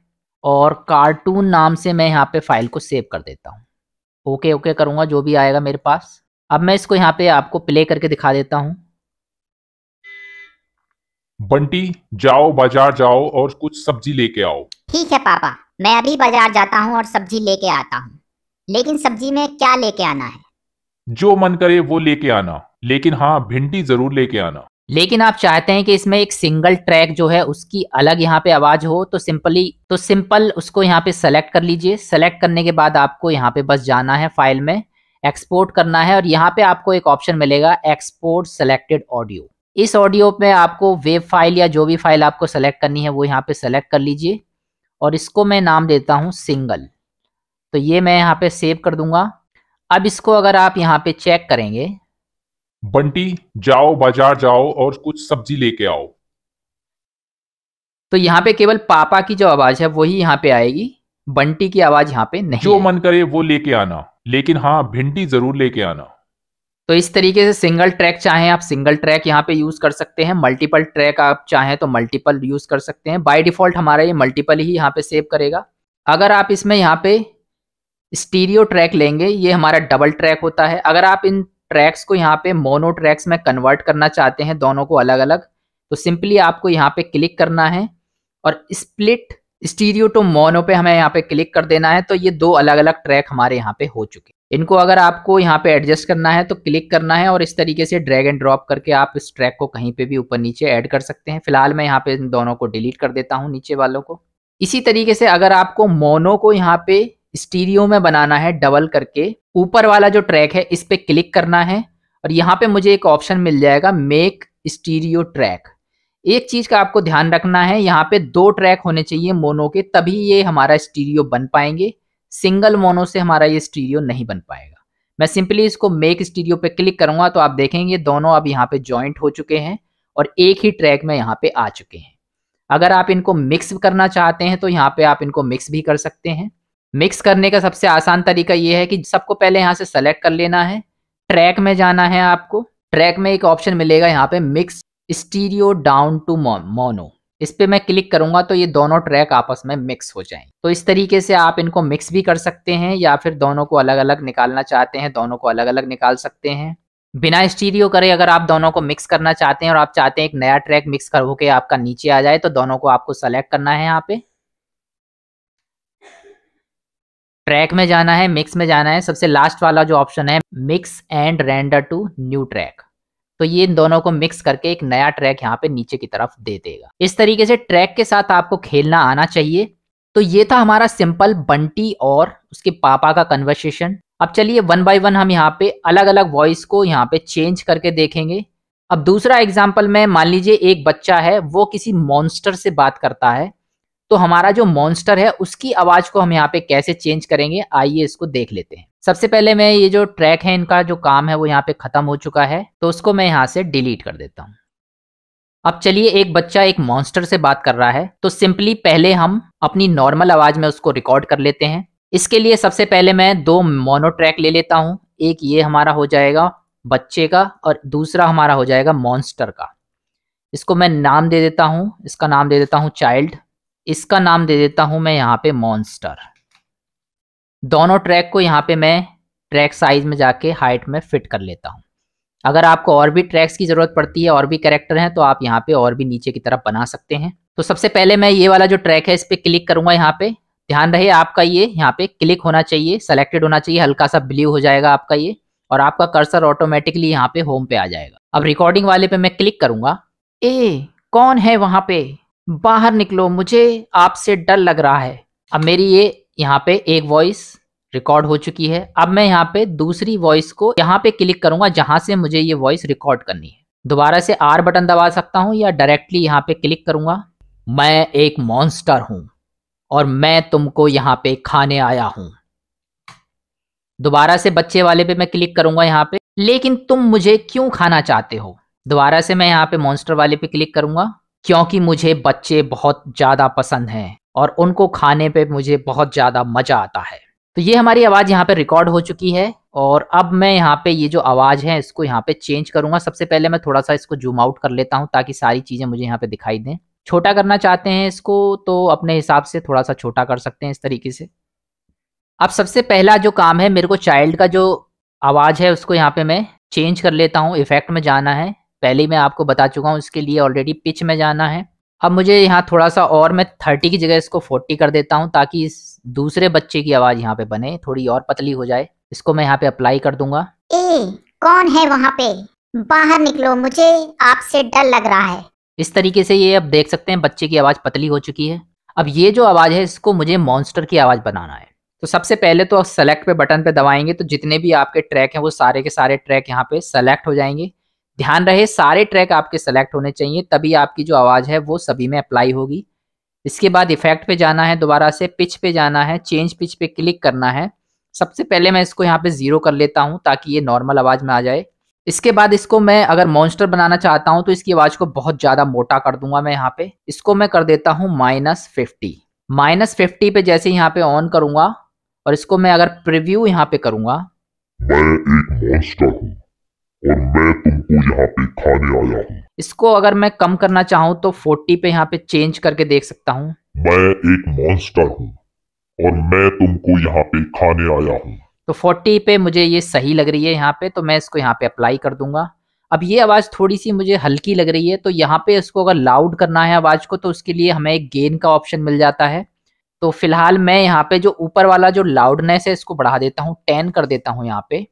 और कार्टून नाम से मैं यहाँ पे फाइल को सेव कर देता हूँ ओके ओके करूँगा जो भी आएगा मेरे पास अब मैं इसको यहाँ पे आपको प्ले करके दिखा देता हूँ
बंटी जाओ बाजार जाओ और कुछ सब्जी लेके आओ
ठीक है पापा मैं अभी बाजार जाता हूँ और सब्जी लेके आता हूँ लेकिन सब्जी में क्या लेके आना है
जो मन करे वो लेके आना लेकिन हाँ भिंडी जरूर लेके आना
लेकिन आप चाहते हैं कि इसमें एक सिंगल ट्रैक जो है उसकी अलग यहाँ पे आवाज हो तो सिंपली तो सिंपल उसको यहाँ पे सेलेक्ट कर लीजिए सेलेक्ट करने के बाद आपको यहाँ पे बस जाना है फाइल में एक्सपोर्ट करना है और यहाँ पे आपको एक ऑप्शन मिलेगा एक्सपोर्ट सेलेक्टेड ऑडियो इस ऑडियो में आपको वेब फाइल या जो भी फाइल आपको सेलेक्ट करनी है वो यहाँ पे सेलेक्ट कर लीजिए और इसको मैं नाम देता हूँ सिंगल तो ये मैं यहाँ पे सेव कर दूंगा अब इसको अगर आप यहाँ पे चेक करेंगे
बंटी जाओ बाजार जाओ और कुछ सब्जी लेके आओ
तो यहाँ पे केवल पापा की जो आवाज है वही यहाँ पे आएगी बंटी की आवाज यहाँ पे नहीं जो
मन करे वो लेके आना लेकिन हाँ भिंडी जरूर लेके आना
तो इस तरीके से सिंगल ट्रैक चाहें आप सिंगल ट्रैक यहाँ पे यूज़ कर सकते हैं मल्टीपल ट्रैक आप चाहें तो मल्टीपल यूज़ कर सकते हैं बाय डिफ़ॉल्ट हमारा ये मल्टीपल ही यहाँ पे सेव करेगा अगर आप इसमें यहाँ पे स्टीरियो ट्रैक लेंगे ये हमारा डबल ट्रैक होता है अगर आप इन ट्रैक्स को यहाँ पे मोनो ट्रैक्स में कन्वर्ट करना चाहते हैं दोनों को अलग अलग तो सिंपली आपको यहाँ पे क्लिक करना है और स्प्लिट स्टीरियो टू तो मोनो पे हमें यहाँ पे क्लिक कर देना है तो ये दो अलग अलग ट्रैक हमारे यहाँ पे हो चुके इनको अगर आपको यहाँ पे एडजस्ट करना है तो क्लिक करना है और इस तरीके से ड्रैग एंड ड्रॉप करके आप इस ट्रैक को कहीं पे भी ऊपर नीचे ऐड कर सकते हैं फिलहाल मैं यहाँ पे इन दोनों को डिलीट कर देता हूँ नीचे वालों को इसी तरीके से अगर आपको मोनो को यहाँ पे स्टीरियो में बनाना है डबल करके ऊपर वाला जो ट्रैक है इस पर क्लिक करना है और यहाँ पे मुझे एक ऑप्शन मिल जाएगा मेक स्टीरियो ट्रैक एक चीज का आपको ध्यान रखना है यहाँ पे दो ट्रैक होने चाहिए मोनो के तभी ये हमारा स्टीरियो बन पाएंगे सिंगल मोनो से हमारा ये स्टीरियो नहीं बन पाएगा मैं सिंपली इसको मेक स्टीरियो पे क्लिक करूंगा तो आप देखेंगे दोनों अब यहाँ पे ज्वाइंट हो चुके हैं और एक ही ट्रैक में यहाँ पे आ चुके हैं अगर आप इनको मिक्स करना चाहते हैं तो यहाँ पे आप इनको मिक्स भी कर सकते हैं मिक्स करने का सबसे आसान तरीका ये है कि सबको पहले यहाँ से सेलेक्ट कर लेना है ट्रैक में जाना है आपको ट्रैक में एक ऑप्शन मिलेगा यहाँ पे mix stereo down to mono इस पर मैं क्लिक करूंगा तो ये दोनों ट्रैक आपस में मिक्स हो जाएंगे तो इस तरीके से आप इनको मिक्स भी कर सकते हैं या फिर दोनों को अलग अलग निकालना चाहते हैं दोनों को अलग अलग निकाल सकते हैं बिना स्टीरियो करे अगर आप दोनों को मिक्स करना चाहते हैं और आप चाहते हैं एक नया ट्रैक मिक्स कर के आपका नीचे आ जाए तो दोनों को आपको सेलेक्ट करना है यहाँ पे ट्रैक में जाना है मिक्स में जाना है सबसे लास्ट वाला जो ऑप्शन है mix and render to new track तो ये इन दोनों को मिक्स करके एक नया ट्रैक यहाँ पे नीचे की तरफ दे देगा इस तरीके से ट्रैक के साथ आपको खेलना आना चाहिए तो ये था हमारा सिंपल बंटी और उसके पापा का कन्वर्सेशन अब चलिए वन बाय वन हम यहाँ पे अलग अलग वॉइस को यहाँ पे चेंज करके देखेंगे अब दूसरा एग्जाम्पल में मान लीजिए एक बच्चा है वो किसी मॉन्स्टर से बात करता है तो हमारा जो मॉन्स्टर है उसकी आवाज़ को हम यहाँ पे कैसे चेंज करेंगे आइए इसको देख लेते हैं सबसे पहले मैं ये जो ट्रैक है इनका जो काम है वो यहाँ पे ख़त्म हो चुका है तो उसको मैं यहाँ से डिलीट कर देता हूँ अब चलिए एक बच्चा एक मॉन्स्टर से बात कर रहा है तो सिंपली पहले हम अपनी नॉर्मल आवाज़ में उसको रिकॉर्ड कर लेते हैं इसके लिए सबसे पहले मैं दो मोनो ट्रैक ले लेता हूँ एक ये हमारा हो जाएगा बच्चे का और दूसरा हमारा हो जाएगा मॉन्स्टर का इसको मैं नाम दे देता हूँ इसका नाम दे देता हूँ चाइल्ड इसका नाम दे देता हूँ मैं यहाँ पे मॉन्स्टर दोनों ट्रैक को यहाँ पे मैं ट्रैक साइज में जाके हाइट में फिट कर लेता हूँ अगर आपको और भी ट्रैक्स की ज़रूरत पड़ती है और भी कैरेक्टर हैं तो आप यहाँ पे और भी नीचे की तरफ बना सकते हैं तो सबसे पहले मैं ये वाला जो ट्रैक है इस पर क्लिक करूंगा यहाँ पे ध्यान रहे आपका ये यहाँ पे क्लिक होना चाहिए सेलेक्टेड होना चाहिए हल्का सा ब्ल्यू हो जाएगा आपका ये और आपका कर्सर ऑटोमेटिकली यहाँ पे होम पे आ जाएगा अब रिकॉर्डिंग वाले पे मैं क्लिक करूंगा ए कौन है वहां पे बाहर निकलो मुझे आपसे डर लग रहा है अब मेरी ये यहाँ पे एक वॉइस रिकॉर्ड हो चुकी है अब मैं यहाँ पे दूसरी वॉइस को यहाँ पे क्लिक करूंगा जहां से मुझे ये वॉइस रिकॉर्ड करनी है दोबारा से आर बटन दबा सकता हूँ या डायरेक्टली यहाँ पे क्लिक करूंगा मैं एक मॉन्स्टर हूं और मैं तुमको यहाँ पे खाने आया हूं दोबारा से बच्चे वाले पे मैं क्लिक करूंगा यहाँ पे लेकिन तुम मुझे क्यों खाना चाहते हो दोबारा से मैं यहाँ पे मॉन्स्टर वाले पे क्लिक करूंगा क्योंकि मुझे बच्चे बहुत ज़्यादा पसंद हैं और उनको खाने पे मुझे बहुत ज़्यादा मज़ा आता है तो ये हमारी आवाज़ यहाँ पे रिकॉर्ड हो चुकी है और अब मैं यहाँ पे ये जो आवाज़ है इसको यहाँ पे चेंज करूँगा सबसे पहले मैं थोड़ा सा इसको जूम आउट कर लेता हूँ ताकि सारी चीज़ें मुझे यहाँ पे दिखाई दें छोटा करना चाहते हैं इसको तो अपने हिसाब से थोड़ा सा छोटा कर सकते हैं इस तरीके से अब सबसे पहला जो काम है मेरे को चाइल्ड का जो आवाज़ है उसको यहाँ पे मैं चेंज कर लेता हूँ इफेक्ट में जाना है पहले मैं आपको बता चुका हूँ इसके लिए ऑलरेडी पिच में जाना है अब मुझे यहाँ थोड़ा सा और मैं थर्टी की जगह इसको फोर्टी कर देता हूँ ताकि इस दूसरे बच्चे की आवाज़ यहाँ पे बने थोड़ी और पतली हो जाए इसको मैं यहाँ पे अप्लाई कर दूंगा ए कौन है वहाँ पे बाहर निकलो मुझे आपसे डर लग रहा है इस तरीके से ये अब देख सकते हैं बच्चे की आवाज़ पतली हो चुकी है अब ये जो आवाज़ है इसको मुझे मॉन्स्टर की आवाज़ बनाना है तो सबसे पहले तो सेलेक्ट पे बटन पे दबाएंगे तो जितने भी आपके ट्रैक हैं वो सारे के सारे ट्रैक यहाँ पे सेलेक्ट हो जाएंगे ध्यान रहे सारे ट्रैक आपके सेलेक्ट होने चाहिए तभी आपकी जो आवाज़ है वो सभी में अप्लाई होगी इसके बाद इफेक्ट पे जाना है दोबारा से पिच पे जाना है चेंज पिच पे क्लिक करना है सबसे पहले मैं इसको यहाँ पे ज़ीरो कर लेता हूँ ताकि ये नॉर्मल आवाज़ में आ जाए इसके बाद इसको मैं अगर मॉन्स्टर बनाना चाहता हूँ तो इसकी आवाज़ को बहुत ज़्यादा मोटा कर दूंगा मैं यहाँ पे इसको मैं कर देता हूँ माइनस फिफ्टी माइनस फिफ्टी पे जैसे यहाँ पे ऑन करूंगा और इसको मैं अगर प्रिव्यू यहाँ पे करूंगा
मैं एक मॉन्स्टर हूँ और मैं तुमको यहाँ पे खाने आया हूँ
इसको अगर मैं कम करना चाहूँ तो फोर्टी पे यहाँ पे चेंज करके देख सकता हूँ
मैं एक मॉन्स्टर हूँ और मैं तुमको यहाँ पे खाने आया हूँ
तो फोर्टी पे मुझे ये सही लग रही है यहाँ पे तो मैं इसको यहाँ पे अप्लाई कर दूंगा अब ये आवाज़ थोड़ी सी मुझे हल्की लग रही है तो यहाँ पे इसको अगर लाउड करना है आवाज़ को तो उसके लिए हमें एक गेन का ऑप्शन मिल जाता है तो फिलहाल मैं यहाँ पे जो ऊपर वाला जो लाउडनेस है इसको बढ़ा देता हूँ टेन कर देता हूँ यहाँ पे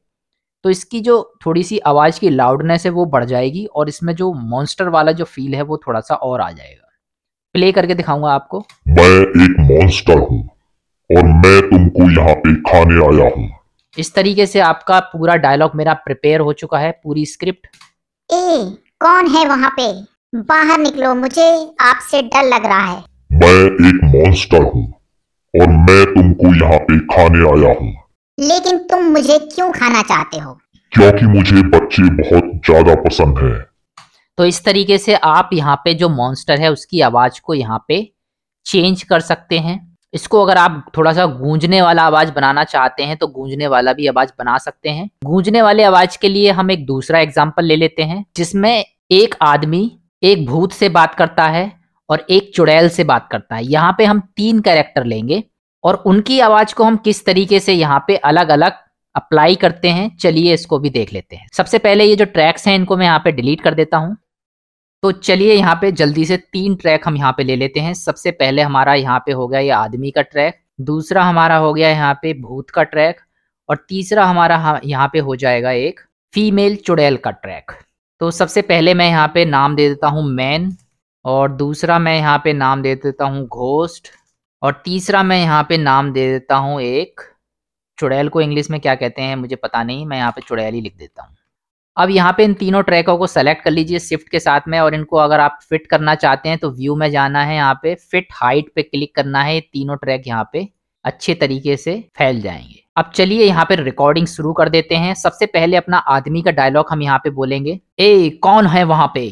तो इसकी जो थोड़ी सी आवाज़ की लाउडनेस है वो बढ़ जाएगी और इसमें जो मॉन्स्टर वाला जो फील है वो थोड़ा सा और आ जाएगा प्ले करके दिखाऊंगा आपको
मैं एक मॉन्स्टर हूँ और मैं तुमको यहाँ पे खाने आया हूँ
इस तरीके से आपका पूरा डायलॉग मेरा प्रिपेयर हो चुका है पूरी स्क्रिप्ट ए, कौन है वहाँ पे बाहर निकलो मुझे आपसे डर लग रहा है
मैं एक मॉन्स्टर हूँ और मैं तुमको यहाँ पे खाने आया हूँ
लेकिन तुम मुझे क्यों खाना चाहते हो
क्योंकि मुझे बच्चे बहुत ज्यादा पसंद है
तो इस तरीके से आप यहाँ पे जो मॉन्स्टर है उसकी आवाज को यहाँ पे चेंज कर सकते हैं इसको अगर आप थोड़ा सा गूंजने वाला आवाज बनाना चाहते हैं तो गूंजने वाला भी आवाज बना सकते हैं गूंजने वाले आवाज के लिए हम एक दूसरा एग्जाम्पल ले लेते हैं जिसमें एक आदमी एक भूत से बात करता है और एक चुड़ैल से बात करता है यहाँ पे हम तीन कैरेक्टर लेंगे और उनकी आवाज को हम किस तरीके से यहाँ पे अलग अलग अप्लाई करते हैं चलिए इसको भी देख लेते हैं सबसे पहले ये जो ट्रैक्स हैं इनको मैं यहाँ पे डिलीट कर देता हूँ तो चलिए यहाँ पे जल्दी से तीन ट्रैक हम यहाँ पे ले लेते हैं सबसे पहले हमारा यहाँ पे हो गया ये आदमी का ट्रैक दूसरा हमारा हो गया यहाँ पे भूत का ट्रैक और तीसरा हमारा यहाँ पे हो जाएगा एक फीमेल चुड़ैल का ट्रैक तो सबसे पहले मैं यहाँ पे नाम दे देता हूँ मैन और दूसरा मैं यहाँ पे नाम दे देता हूँ घोस्ट और तीसरा मैं यहाँ पे नाम दे देता हूँ एक चुड़ैल को इंग्लिश में क्या कहते हैं मुझे पता नहीं मैं यहाँ पे चुड़ैल ही लिख देता हूँ अब यहाँ पे इन तीनों ट्रैकों को सेलेक्ट कर लीजिए शिफ्ट के साथ में और इनको अगर आप फिट करना चाहते हैं तो व्यू में जाना है यहाँ पे फिट हाइट पे क्लिक करना है तीनों ट्रैक यहाँ पे अच्छे तरीके से फैल जाएंगे अब चलिए यहाँ पे रिकॉर्डिंग शुरू कर देते हैं सबसे पहले अपना आदमी का डायलॉग हम यहाँ पे बोलेंगे ए कौन है वहां पे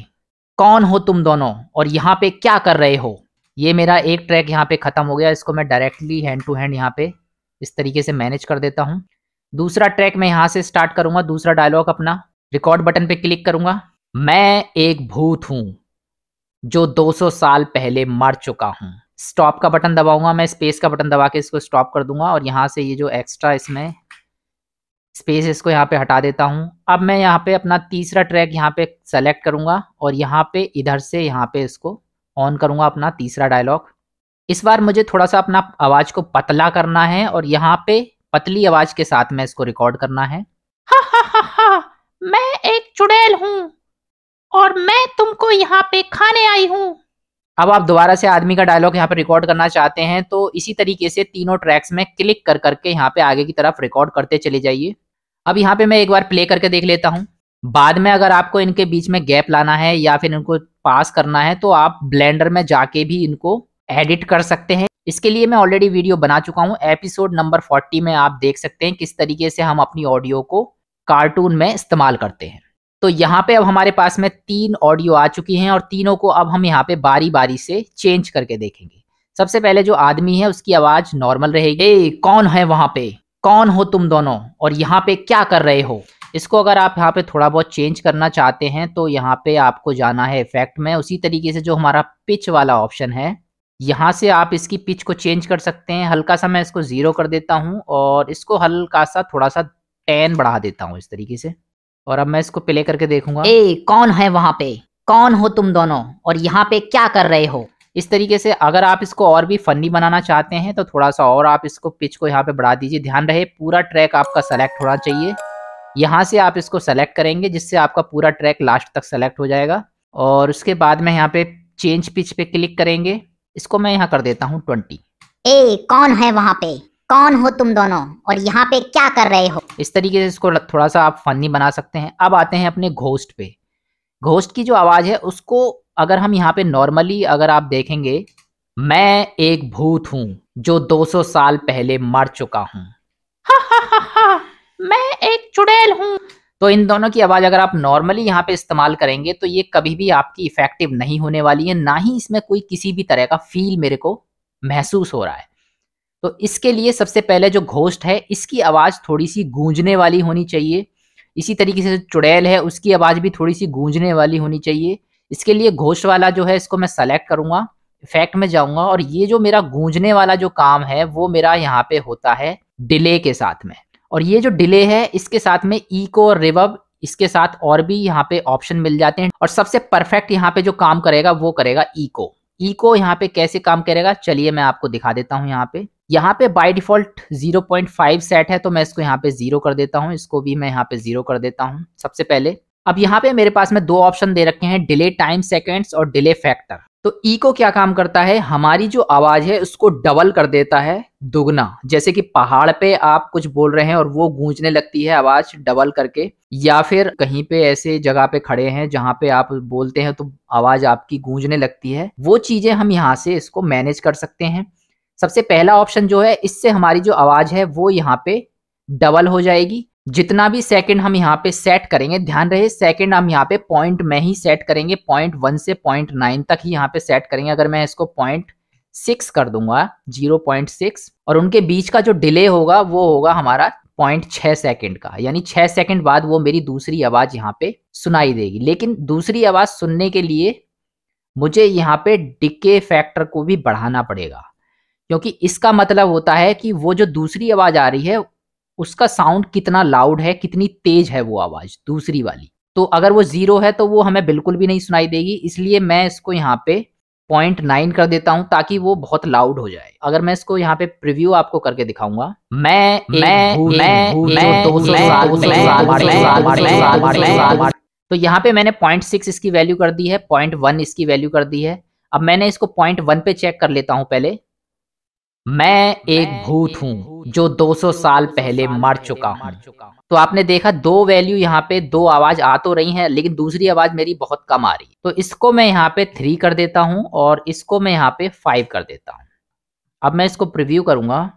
कौन हो तुम दोनों और यहाँ पे क्या कर रहे हो ये मेरा एक ट्रैक यहाँ पे ख़त्म हो गया इसको मैं डायरेक्टली हैंड टू हैंड यहाँ पे इस तरीके से मैनेज कर देता हूँ दूसरा ट्रैक मैं यहाँ से स्टार्ट करूँगा दूसरा डायलॉग अपना रिकॉर्ड बटन पे क्लिक करूँगा मैं एक भूत हूँ जो 200 साल पहले मर चुका हूँ स्टॉप का बटन दबाऊंगा मैं स्पेस का बटन दबा के इसको स्टॉप कर दूंगा और यहाँ से ये जो एक्स्ट्रा इसमें स्पेस इसको यहाँ पे हटा देता हूँ अब मैं यहाँ पे अपना तीसरा ट्रैक यहाँ पे सेलेक्ट करूँगा और यहाँ पे इधर से यहाँ पे इसको ऑन करूंगा अपना तीसरा डायलॉग इस बार मुझे थोड़ा सा अपना आवाज को पतला करना है और यहाँ पे पतली आवाज के साथ में इसको रिकॉर्ड करना है मैं एक चुड़ैल हूँ और मैं तुमको यहाँ पे खाने आई हूँ अब आप दोबारा से आदमी का डायलॉग यहाँ पे रिकॉर्ड करना चाहते हैं तो इसी तरीके से तीनों ट्रैक्स में क्लिक कर करके यहाँ पे आगे की तरफ रिकॉर्ड करते चले जाइए अब यहाँ पे मैं एक बार प्ले करके देख लेता हूँ बाद में अगर आपको इनके बीच में गैप लाना है या फिर इनको पास करना है तो आप ब्लेंडर में जाके भी इनको एडिट कर सकते हैं इसके लिए मैं ऑलरेडी वीडियो बना चुका हूँ एपिसोड नंबर 40 में आप देख सकते हैं किस तरीके से हम अपनी ऑडियो को कार्टून में इस्तेमाल करते हैं तो यहाँ पे अब हमारे पास में तीन ऑडियो आ चुकी हैं और तीनों को अब हम यहाँ पे बारी बारी से चेंज करके देखेंगे सबसे पहले जो आदमी है उसकी आवाज नॉर्मल रहेगी कौन है वहां पे कौन हो तुम दोनों और यहाँ पे क्या कर रहे हो इसको अगर आप यहाँ पे थोड़ा बहुत चेंज करना चाहते हैं तो यहाँ पे आपको जाना है इफेक्ट में उसी तरीके से जो हमारा पिच वाला ऑप्शन है यहाँ से आप इसकी पिच को चेंज कर सकते हैं हल्का सा मैं इसको ज़ीरो कर देता हूँ और इसको हल्का सा थोड़ा सा टेन बढ़ा देता हूँ इस तरीके से और अब मैं इसको प्ले करके देखूंगा ए कौन है वहाँ पे कौन हो तुम दोनों और यहाँ पे क्या कर रहे हो इस तरीके से अगर आप इसको और भी फनी बनाना चाहते हैं तो थोड़ा सा और आप इसको पिच को यहाँ पे बढ़ा दीजिए ध्यान रहे पूरा ट्रैक आपका सेलेक्ट होना चाहिए यहाँ से आप इसको सेलेक्ट करेंगे जिससे आपका पूरा ट्रैक लास्ट तक सेलेक्ट हो जाएगा और उसके बाद में यहाँ पे चेंज पिच पे क्लिक करेंगे इसको मैं यहाँ कर देता हूँ ट्वेंटी ए कौन है वहाँ पे कौन हो तुम दोनों और यहाँ पे क्या कर रहे हो इस तरीके से इसको थोड़ा सा आप फनी बना सकते हैं अब आते हैं अपने घोस्ट पे घोस्ट की जो आवाज़ है उसको अगर हम यहाँ पे नॉर्मली अगर आप देखेंगे मैं एक भूत हूँ जो 200 साल पहले मर चुका हूँ मैं एक चुड़ैल हूँ तो इन दोनों की आवाज अगर आप नॉर्मली यहाँ पे इस्तेमाल करेंगे तो ये कभी भी आपकी इफेक्टिव नहीं होने वाली है ना ही इसमें कोई किसी भी तरह का फील मेरे को महसूस हो रहा है तो इसके लिए सबसे पहले जो घोष्ट है इसकी आवाज थोड़ी सी गूंजने वाली होनी चाहिए इसी तरीके से चुड़ैल है उसकी आवाज भी थोड़ी सी गूंजने वाली होनी चाहिए इसके लिए घोष्ट वाला जो है इसको मैं सेलेक्ट करूंगा इफेक्ट में जाऊंगा और ये जो मेरा गूंजने वाला जो काम है वो मेरा यहाँ पे होता है डिले के साथ में और ये जो डिले है इसके साथ में ईको और रिवब इसके साथ और भी यहाँ पे ऑप्शन मिल जाते हैं और सबसे परफेक्ट यहाँ पे जो काम करेगा वो करेगा ईको ईको यहाँ पे कैसे काम करेगा चलिए मैं आपको दिखा देता हूँ यहाँ पे यहाँ पे बाय डिफॉल्ट 0.5 सेट है तो मैं इसको यहाँ पे जीरो कर देता हूँ इसको भी मैं यहाँ पे जीरो कर देता हूँ सबसे पहले अब यहाँ पे मेरे पास में दो ऑप्शन दे रखे हैं डिले टाइम सेकेंड्स और डिले फैक्टर तो ईको क्या काम करता है हमारी जो आवाज है उसको डबल कर देता है दुगना जैसे कि पहाड़ पे आप कुछ बोल रहे हैं और वो गूंजने लगती है आवाज डबल करके या फिर कहीं पे ऐसे जगह पे खड़े हैं जहाँ पे आप बोलते हैं तो आवाज आपकी गूंजने लगती है वो चीजें हम यहाँ से इसको मैनेज कर सकते हैं सबसे पहला ऑप्शन जो है इससे हमारी जो आवाज है वो यहाँ पे डबल हो जाएगी जितना भी सेकंड हम यहाँ पे सेट करेंगे ध्यान रहे सेकंड हम यहाँ पे पॉइंट में ही सेट करेंगे पॉइंट वन से पॉइंट नाइन तक ही यहाँ पे सेट करेंगे अगर मैं इसको पॉइंट सिक्स कर दूंगा जीरो पॉइंट सिक्स और उनके बीच का जो डिले होगा वो होगा हमारा पॉइंट छह सेकेंड का यानी छह सेकेंड बाद वो मेरी दूसरी आवाज़ यहाँ पे सुनाई देगी लेकिन दूसरी आवाज़ सुनने के लिए मुझे यहाँ पे डिके फैक्टर को भी बढ़ाना पड़ेगा क्योंकि इसका मतलब होता है कि वो जो दूसरी आवाज़ आ रही है उसका साउंड कितना लाउड है कितनी तेज है वो आवाज दूसरी वाली तो अगर वो जीरो है तो वो हमें बिल्कुल भी नहीं सुनाई देगी इसलिए मैं इसको यहाँ पे पॉइंट नाइन कर देता हूँ ताकि वो बहुत लाउड हो जाए अगर मैं इसको यहाँ पे प्रीव्यू आपको करके दिखाऊंगा मैं मैं मैं तो यहाँ पे मैंने पॉइंट सिक्स इसकी वैल्यू कर दी है पॉइंट वन इसकी वैल्यू कर दी है अब मैंने इसको पॉइंट वन पे चेक कर लेता हूँ पहले मैं एक भूत हूँ जो 200 साल पहले मर चुका हूँ तो आपने देखा दो वैल्यू यहाँ पे दो आवाज आ तो रही है लेकिन दूसरी आवाज मेरी बहुत कम आ रही है तो इसको मैं यहाँ पे थ्री कर देता हूँ और इसको मैं यहाँ पे फाइव कर देता हूँ अब मैं इसको प्रिव्यू करूंगा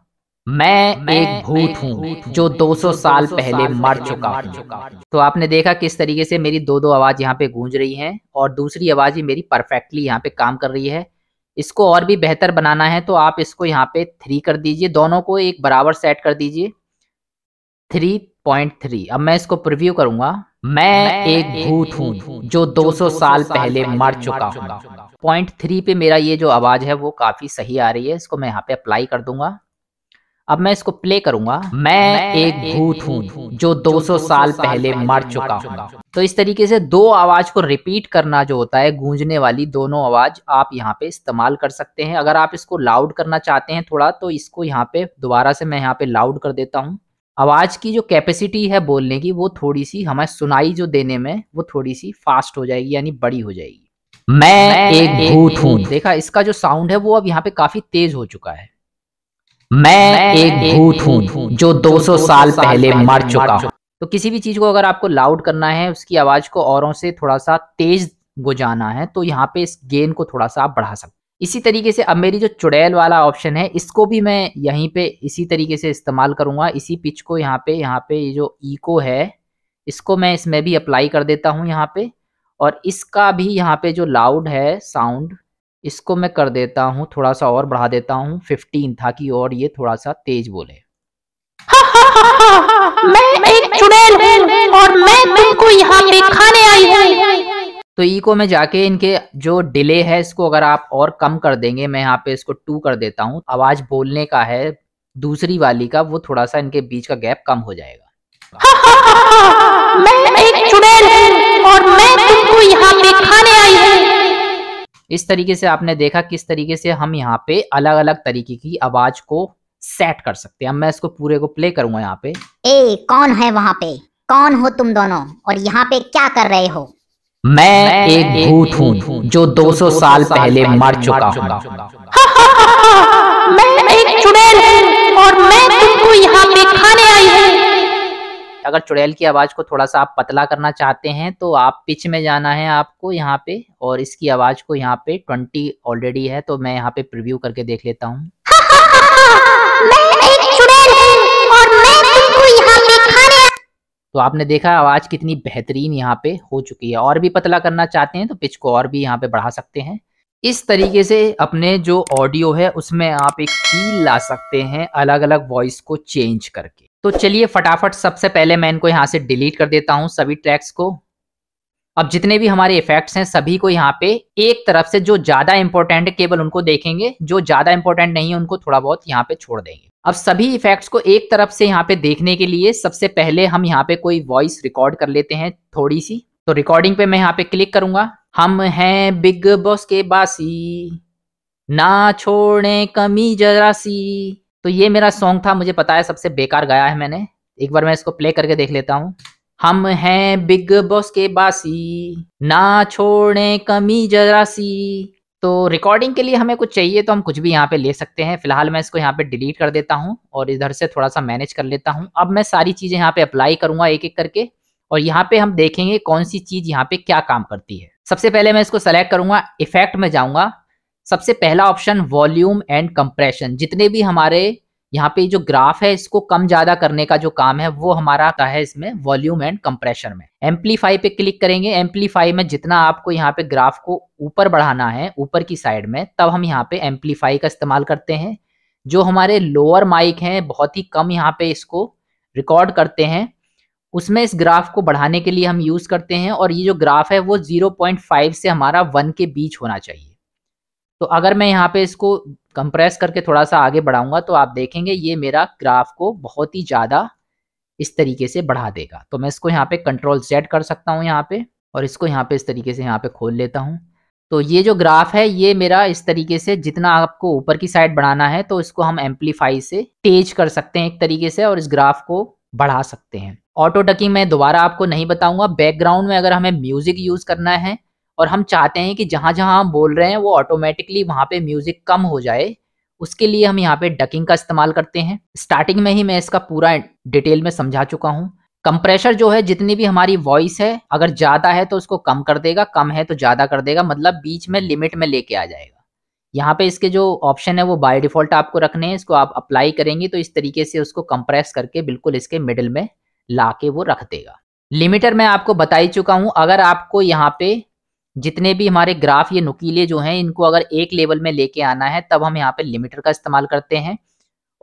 मैं, मैं एक भूत हूँ जो 200 साल पहले मर चुका हूँ तो आपने देखा किस तरीके से मेरी दो दो आवाज यहाँ पे गूंज रही है और दूसरी आवाज ही मेरी परफेक्टली यहाँ पे काम कर रही है इसको और भी बेहतर बनाना है तो आप इसको यहाँ पे थ्री कर दीजिए दोनों को एक बराबर सेट कर दीजिए थ्री पॉइंट थ्री अब मैं इसको प्रिव्यू करूंगा मैं, मैं एक भूत हूँ जो 200 साल, साल पहले मर चुका हूँ पॉइंट थ्री पे मेरा ये जो आवाज है वो काफी सही आ रही है इसको मैं यहाँ पे अप्लाई कर दूंगा अब मैं इसको प्ले करूंगा मैं, मैं एक भूत हूँ जो 200 साल पहले मर चुका हूँ तो इस तरीके से दो आवाज को रिपीट करना जो होता है गूंजने वाली दोनों आवाज आप यहाँ पे इस्तेमाल कर सकते हैं अगर आप इसको लाउड करना चाहते हैं थोड़ा तो इसको यहाँ पे दोबारा से मैं यहाँ पे लाउड कर देता हूँ आवाज की जो कैपेसिटी है बोलने की वो थोड़ी सी हमें सुनाई जो देने में वो थोड़ी सी फास्ट हो जाएगी यानी बड़ी हो जाएगी मैं, मैं एक भूत हूँ देखा इसका जो साउंड है वो अब यहाँ पे काफी तेज हो चुका है मैं एक भूत हूँ जो 200 साल पहले मर चुका हूँ तो किसी भी चीज को अगर आपको लाउड करना है उसकी आवाज को औरों से थोड़ा सा तेज गुजाना है तो यहाँ पे इस गेन को थोड़ा सा आप बढ़ा सकते इसी तरीके से अब मेरी जो चुड़ैल वाला ऑप्शन है इसको भी मैं यहीं पे इसी तरीके से इस्तेमाल करूंगा इसी पिच को यहाँ पे यहाँ पे ये जो इको है इसको मैं इसमें भी अप्लाई कर देता हूँ यहाँ पे और इसका भी यहाँ पे जो लाउड है साउंड इसको मैं कर देता हूँ थोड़ा सा और बढ़ा देता हूँ फिफ्टीन ताकि और ये थोड़ा सा तेज बोले मैं एक चुड़ैल और मैं तुमको यहाँ पे खाने आई हूँ तो ई e को मैं जाके इनके जो डिले है इसको अगर आप और कम कर देंगे मैं यहाँ पे इसको टू कर देता हूँ आवाज बोलने का है दूसरी वाली का वो थोड़ा सा इनके बीच का गैप कम हो जाएगा हा, हा, हा, मैं एक चुड़ैल और मैं तुमको यहाँ पे खाने आई हूँ इस तरीके से आपने देखा किस तरीके से हम यहाँ पे अलग अलग तरीके की आवाज को सेट कर सकते हैं मैं इसको पूरे को प्ले करूंगा यहाँ पे ए कौन है वहाँ पे कौन हो तुम दोनों और यहाँ पे क्या कर रहे हो मैं, मैं एक भूत हूँ जो 200 साल, साल पहले मर चुका हूँ [laughs] मैं एक चुड़ैल हूँ और मैं तुमको यहाँ पे खाने आई हूँ अगर चुड़ैल की आवाज़ को थोड़ा सा आप पतला करना चाहते हैं तो आप पिच में जाना है आपको यहाँ पे और इसकी आवाज़ को यहाँ पे ट्वेंटी ऑलरेडी है तो मैं यहाँ पे प्रिव्यू करके देख लेता हूँ तो आपने देखा आवाज़ कितनी बेहतरीन यहाँ पे हो चुकी है और भी पतला करना चाहते हैं तो पिच को और भी यहाँ पे बढ़ा सकते हैं इस तरीके से अपने जो ऑडियो है उसमें आप एक फील ला सकते हैं अलग अलग वॉइस को चेंज करके तो चलिए फटाफट सबसे पहले मैं इनको यहाँ से डिलीट कर देता हूँ सभी ट्रैक्स को अब जितने भी हमारे इफेक्ट्स हैं सभी को यहाँ पे एक तरफ से जो ज़्यादा इंपॉर्टेंट है केवल उनको देखेंगे जो ज़्यादा इंपॉर्टेंट नहीं है उनको थोड़ा बहुत यहाँ पे छोड़ देंगे अब सभी इफेक्ट्स को एक तरफ से यहाँ पे देखने के लिए सबसे पहले हम यहाँ पे कोई वॉइस रिकॉर्ड कर लेते हैं थोड़ी सी तो रिकॉर्डिंग पे मैं यहाँ पे क्लिक करूंगा हम हैं बिग बॉस के बासी ना छोड़े कमी जरा सी तो ये मेरा सॉन्ग था मुझे पता है सबसे बेकार गाया है मैंने एक बार मैं इसको प्ले करके देख लेता हूँ हम हैं बिग बॉस के बासी ना छोड़े कमी जरा सी तो रिकॉर्डिंग के लिए हमें कुछ चाहिए तो हम कुछ भी यहाँ पे ले सकते हैं फिलहाल मैं इसको यहाँ पे डिलीट कर देता हूँ और इधर से थोड़ा सा मैनेज कर लेता हूँ अब मैं सारी चीज़ें यहाँ पे अप्लाई करूंगा एक एक करके और यहाँ पे हम देखेंगे कौन सी चीज़ यहाँ पे क्या काम करती है सबसे पहले मैं इसको सेलेक्ट करूंगा इफेक्ट में जाऊँगा सबसे पहला ऑप्शन वॉल्यूम एंड कंप्रेशन जितने भी हमारे यहाँ पे जो ग्राफ है इसको कम ज्यादा करने का जो काम है वो हमारा का है इसमें वॉल्यूम एंड कंप्रेशन में एम्पलीफाई पे क्लिक करेंगे एम्पलीफाई में जितना आपको यहाँ पे ग्राफ को ऊपर बढ़ाना है ऊपर की साइड में तब हम यहाँ पे एम्पलीफाई का इस्तेमाल करते हैं जो हमारे लोअर माइक हैं बहुत ही कम यहाँ पे इसको रिकॉर्ड करते हैं उसमें इस ग्राफ को बढ़ाने के लिए हम यूज करते हैं और ये जो ग्राफ है वो फाइव से हमारा वन के बीच होना चाहिए तो अगर मैं यहाँ पे इसको कंप्रेस करके थोड़ा सा आगे बढ़ाऊंगा तो आप देखेंगे ये मेरा ग्राफ को बहुत ही ज़्यादा इस तरीके से बढ़ा देगा तो मैं इसको यहाँ पे कंट्रोल सेट कर सकता हूँ यहाँ पे और इसको यहाँ पे इस तरीके से यहाँ पे खोल लेता हूँ तो ये जो ग्राफ है ये मेरा इस तरीके से जितना आपको ऊपर की साइड बढ़ाना है तो इसको हम एम्पलीफाई से तेज कर सकते हैं एक तरीके से और इस ग्राफ को बढ़ा सकते हैं ऑटो डकिंग मैं दोबारा आपको नहीं बताऊंगा बैकग्राउंड में अगर हमें म्यूजिक यूज करना है और हम चाहते हैं कि जहाँ जहाँ हम बोल रहे हैं वो ऑटोमेटिकली वहाँ पे म्यूज़िक कम हो जाए उसके लिए हम यहाँ पे डकिंग का इस्तेमाल करते हैं स्टार्टिंग में ही मैं इसका पूरा डिटेल में समझा चुका हूँ कंप्रेशर जो है जितनी भी हमारी वॉइस है अगर ज़्यादा है तो उसको कम कर देगा कम है तो ज़्यादा कर देगा मतलब बीच में लिमिट में लेके आ जाएगा यहाँ पे इसके जो ऑप्शन है वो बाय डिफ़ॉल्ट आपको रखने हैं इसको आप अप्लाई करेंगे तो इस तरीके से उसको कंप्रेस करके बिल्कुल इसके मिडिल में ला के वो रख देगा लिमिटर मैं आपको बता ही चुका हूँ अगर आपको यहाँ पे जितने भी हमारे ग्राफ ये नुकीले जो हैं इनको अगर एक लेवल में लेके आना है तब हम यहाँ पे लिमिटर का इस्तेमाल करते हैं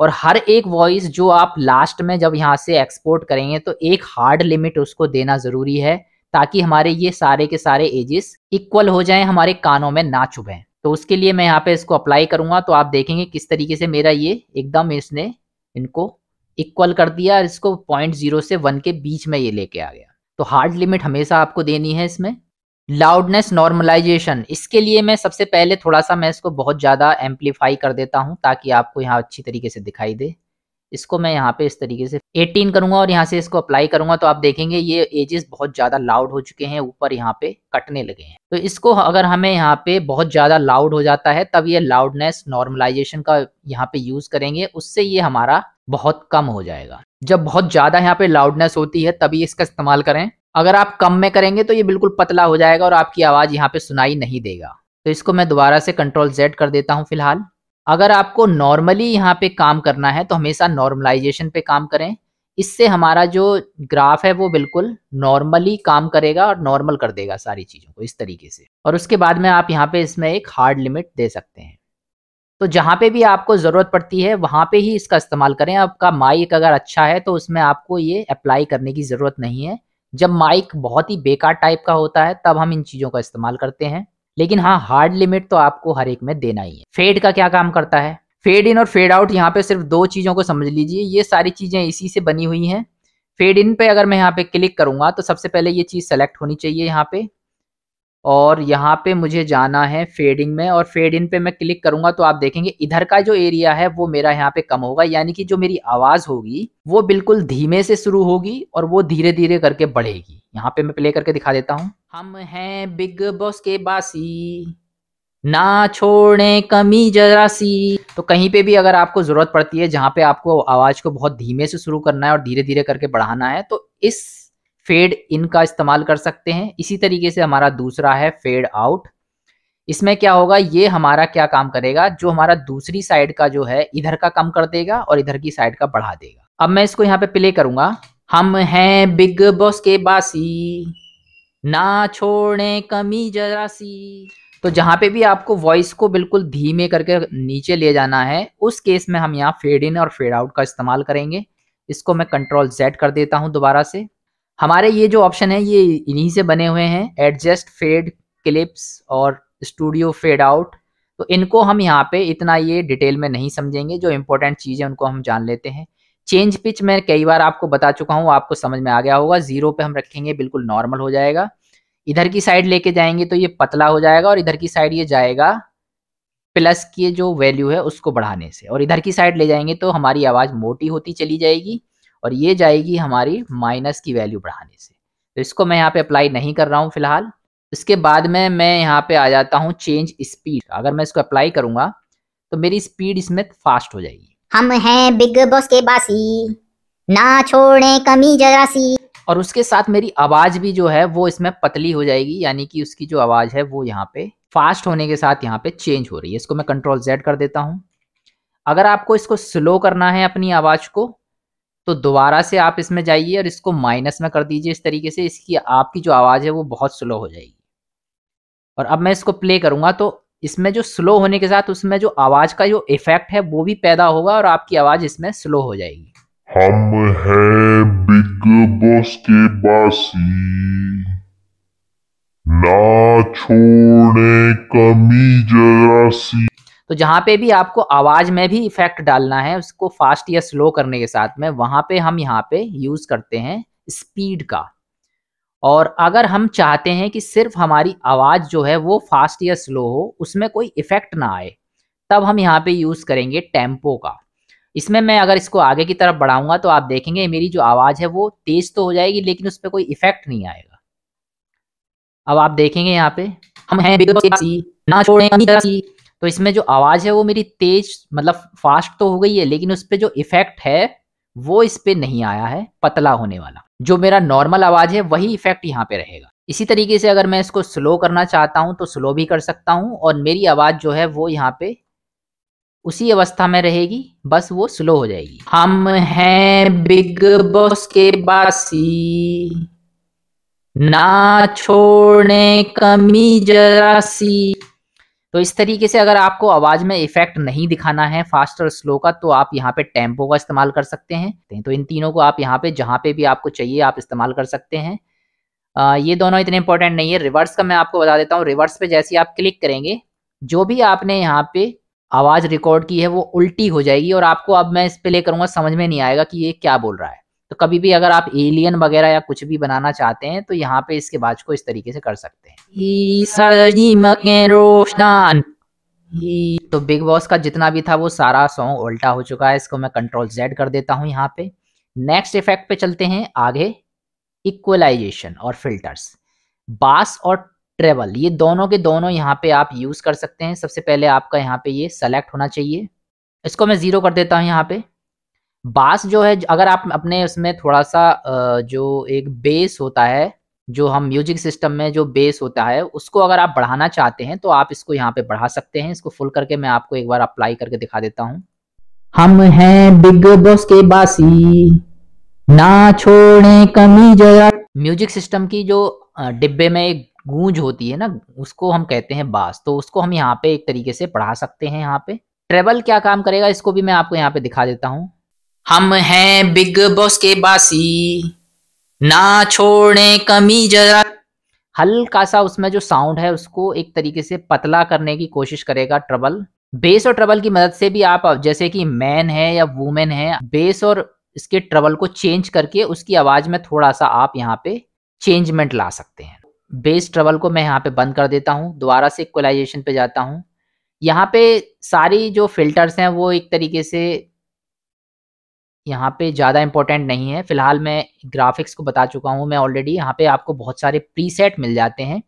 और हर एक वॉइस जो आप लास्ट में जब यहाँ से एक्सपोर्ट करेंगे तो एक हार्ड लिमिट उसको देना ज़रूरी है ताकि हमारे ये सारे के सारे एजेस इक्वल हो जाएं हमारे कानों में ना चुभे तो उसके लिए मैं यहाँ पे इसको अप्लाई करूंगा तो आप देखेंगे किस तरीके से मेरा ये एकदम इसने इनको इक्वल कर दिया और इसको पॉइंट जीरो से वन के बीच में ये लेके आ गया तो हार्ड लिमिट हमेशा आपको देनी है इसमें लाउडनेस नॉर्मलाइजेशन इसके लिए मैं सबसे पहले थोड़ा सा मैं इसको बहुत ज़्यादा एम्पलीफाई कर देता हूँ ताकि आपको यहाँ अच्छी तरीके से दिखाई दे इसको मैं यहाँ पे इस तरीके से 18 करूँगा और यहाँ से इसको अप्लाई करूँगा तो आप देखेंगे ये एजेस बहुत ज़्यादा लाउड हो चुके हैं ऊपर यहाँ पे कटने लगे हैं तो इसको अगर हमें यहाँ पे बहुत ज़्यादा लाउड हो जाता है तब ये लाउडनेस नॉर्मलाइजेशन का यहाँ पे यूज़ करेंगे उससे ये हमारा बहुत कम हो जाएगा जब बहुत ज़्यादा यहाँ पे लाउडनेस होती है तभी इसका इस्तेमाल करें अगर आप कम में करेंगे तो ये बिल्कुल पतला हो जाएगा और आपकी आवाज़ यहाँ पे सुनाई नहीं देगा तो इसको मैं दोबारा से कंट्रोल जेड कर देता हूँ फिलहाल अगर आपको नॉर्मली यहाँ पे काम करना है तो हमेशा नॉर्मलाइजेशन पे काम करें इससे हमारा जो ग्राफ है वो बिल्कुल नॉर्मली काम करेगा और नॉर्मल कर देगा सारी चीज़ों को इस तरीके से और उसके बाद में आप यहाँ पे इसमें एक हार्ड लिमिट दे सकते हैं तो जहाँ पे भी आपको ज़रूरत पड़ती है वहाँ पे ही इसका इस्तेमाल करें आपका माइक अगर अच्छा है तो उसमें आपको ये अप्लाई करने की ज़रूरत नहीं है जब माइक बहुत ही बेकार टाइप का होता है तब हम इन चीज़ों का इस्तेमाल करते हैं लेकिन हाँ हार्ड लिमिट तो आपको हर एक में देना ही है फेड का क्या काम करता है फेड इन और फेड आउट यहाँ पे सिर्फ दो चीज़ों को समझ लीजिए ये सारी चीज़ें इसी से बनी हुई हैं फेड इन पे अगर मैं यहाँ पे क्लिक करूंगा तो सबसे पहले ये चीज़ सेलेक्ट होनी चाहिए यहाँ पे और यहाँ पे मुझे जाना है फेडिंग में और फेड इन पे मैं क्लिक करूंगा तो आप देखेंगे इधर का जो एरिया है वो मेरा यहाँ पे कम होगा यानी कि जो मेरी आवाज होगी वो बिल्कुल धीमे से शुरू होगी और वो धीरे धीरे करके बढ़ेगी यहाँ पे मैं प्ले करके दिखा देता हूँ हम हैं बिग बॉस के बासी ना छोड़े कमी जरा सी तो कहीं पे भी अगर आपको ज़रूरत पड़ती है जहाँ पे आपको आवाज़ को बहुत धीमे से शुरू करना है और धीरे धीरे करके बढ़ाना है तो इस फेड इन का इस्तेमाल कर सकते हैं इसी तरीके से हमारा दूसरा है फेड आउट इसमें क्या होगा ये हमारा क्या काम करेगा जो हमारा दूसरी साइड का जो है इधर का कम कर देगा और इधर की साइड का बढ़ा देगा अब मैं इसको यहाँ पे प्ले करूंगा हम हैं बिग बॉस के बासी ना छोड़े कमी जरा सी तो जहां पे भी आपको वॉइस को बिल्कुल धीमे करके नीचे ले जाना है उस केस में हम यहाँ फेड इन और फेड आउट का इस्तेमाल करेंगे इसको मैं कंट्रोल जेड कर देता हूँ दोबारा से हमारे ये जो ऑप्शन है ये इन्हीं से बने हुए हैं एडजस्ट फेड क्लिप्स और स्टूडियो फेड आउट तो इनको हम यहाँ पे इतना ये डिटेल में नहीं समझेंगे जो इम्पोर्टेंट चीज़ें उनको हम जान लेते हैं चेंज पिच मैं कई बार आपको बता चुका हूँ आपको समझ में आ गया होगा जीरो पे हम रखेंगे बिल्कुल नॉर्मल हो जाएगा इधर की साइड लेके जाएंगे तो ये पतला हो जाएगा और इधर की साइड ये जाएगा प्लस की जो वैल्यू है उसको बढ़ाने से और इधर की साइड ले जाएंगे तो हमारी आवाज़ मोटी होती चली जाएगी और ये जाएगी हमारी माइनस की वैल्यू बढ़ाने से तो इसको मैं यहाँ पे अप्लाई नहीं कर रहा हूँ फिलहाल इसके बाद में मैं यहाँ पे आ जाता हूँ चेंज स्पीड अगर मैं इसको अप्लाई करूंगा तो मेरी स्पीड इसमें फास्ट हो जाएगी हम हैं बिग बॉस के बासी ना छोड़े कमी जरा सी और उसके साथ मेरी आवाज भी जो है वो इसमें पतली हो जाएगी यानी कि उसकी जो आवाज है वो यहाँ पे फास्ट होने के साथ यहाँ पे चेंज हो रही है इसको मैं कंट्रोल जेड कर देता हूँ अगर आपको इसको स्लो करना है अपनी आवाज को तो दोबारा से आप इसमें जाइए और इसको माइनस में कर दीजिए इस तरीके से इसकी आपकी जो आवाज़ है वो बहुत स्लो हो जाएगी और अब मैं इसको प्ले करूँगा तो इसमें जो स्लो होने के साथ उसमें जो आवाज़ का जो इफेक्ट है वो भी पैदा होगा और आपकी आवाज़ इसमें स्लो हो जाएगी
हम हैं बिग बॉस के बासी ना छोड़े कमी जरा सी
तो जहाँ पे भी आपको आवाज़ में भी इफेक्ट डालना है उसको फास्ट या स्लो करने के साथ में वहाँ पे हम यहाँ पे यूज़ करते हैं स्पीड का और अगर हम चाहते हैं कि सिर्फ हमारी आवाज़ जो है वो फास्ट या स्लो हो उसमें कोई इफ़ेक्ट ना आए तब हम यहाँ पे यूज़ करेंगे टेम्पो का इसमें मैं अगर इसको आगे की तरफ बढ़ाऊंगा तो आप देखेंगे मेरी जो आवाज़ है वो तेज़ तो हो जाएगी लेकिन उस पर कोई इफ़ेक्ट नहीं आएगा अब आप देखेंगे यहाँ पे हम हैं ना छोड़ें तो इसमें जो आवाज़ है वो मेरी तेज मतलब फास्ट तो हो गई है लेकिन उस पर जो इफेक्ट है वो इस पर नहीं आया है पतला होने वाला जो मेरा नॉर्मल आवाज़ है वही इफेक्ट यहाँ पे रहेगा इसी तरीके से अगर मैं इसको स्लो करना चाहता हूँ तो स्लो भी कर सकता हूँ और मेरी आवाज़ जो है वो यहाँ पे उसी अवस्था में रहेगी बस वो स्लो हो जाएगी हम हैं बिग बॉस के बासी ना छोड़ने कमी जरासी तो इस तरीके से अगर आपको आवाज में इफेक्ट नहीं दिखाना है फास्ट और स्लो का तो आप यहाँ पे टेम्पो का इस्तेमाल कर सकते हैं तो इन तीनों को आप यहाँ पे जहाँ पे भी आपको चाहिए आप इस्तेमाल कर सकते हैं आ, ये दोनों इतने इंपॉर्टेंट नहीं है रिवर्स का मैं आपको बता देता हूँ रिवर्स पे जैसे आप क्लिक करेंगे जो भी आपने यहाँ पे आवाज़ रिकॉर्ड की है वो उल्टी हो जाएगी और आपको अब मैं इस प्ले करूँगा समझ में नहीं आएगा कि ये क्या बोल रहा है तो कभी भी अगर आप एलियन वगैरह या कुछ भी बनाना चाहते हैं तो यहाँ पे इसके बाज को इस तरीके से कर सकते हैं तो बिग बॉस का जितना भी था वो सारा सॉन्ग उल्टा हो चुका है इसको मैं कंट्रोल जेड कर देता हूँ यहाँ पे नेक्स्ट इफेक्ट पे चलते हैं आगे इक्वलाइजेशन और फिल्टर्स बास और ट्रेवल ये दोनों के दोनों यहाँ पे आप यूज कर सकते हैं सबसे पहले आपका यहाँ पे ये सेलेक्ट होना चाहिए इसको मैं जीरो कर देता हूँ यहाँ पे बास जो है अगर आप अपने उसमें थोड़ा सा जो एक बेस होता है जो हम म्यूजिक सिस्टम में जो बेस होता है उसको अगर आप बढ़ाना चाहते हैं तो आप इसको यहाँ पे बढ़ा सकते हैं इसको फुल करके मैं आपको एक बार अप्लाई करके दिखा देता हूँ हम हैं बिग बॉस के बासी ना छोड़े कमी जया म्यूजिक सिस्टम की जो डिब्बे में एक गूंज होती है ना उसको हम कहते हैं बास तो उसको हम यहाँ पे एक तरीके से पढ़ा सकते हैं यहाँ पे ट्रेबल क्या काम करेगा इसको भी मैं आपको यहाँ पे दिखा देता हूँ हम हैं बिग बॉस के बासी ना छोड़ने कमी जरा हल्का सा उसमें जो साउंड है उसको एक तरीके से पतला करने की कोशिश करेगा ट्रबल बेस और ट्रबल की मदद से भी आप जैसे कि मैन है या वुमेन है बेस और इसके ट्रबल को चेंज करके उसकी आवाज में थोड़ा सा आप यहाँ पे चेंजमेंट ला सकते हैं बेस ट्रबल को मैं यहाँ पे बंद कर देता हूँ दोबारा से इक्वलाइजेशन पे जाता हूँ यहाँ पे सारी जो फिल्टर्स हैं वो एक तरीके से यहाँ पे ज़्यादा इंपॉर्टेंट नहीं है फिलहाल मैं ग्राफिक्स को बता चुका हूँ मैं ऑलरेडी यहाँ पे आपको बहुत सारे प्रीसेट मिल जाते हैं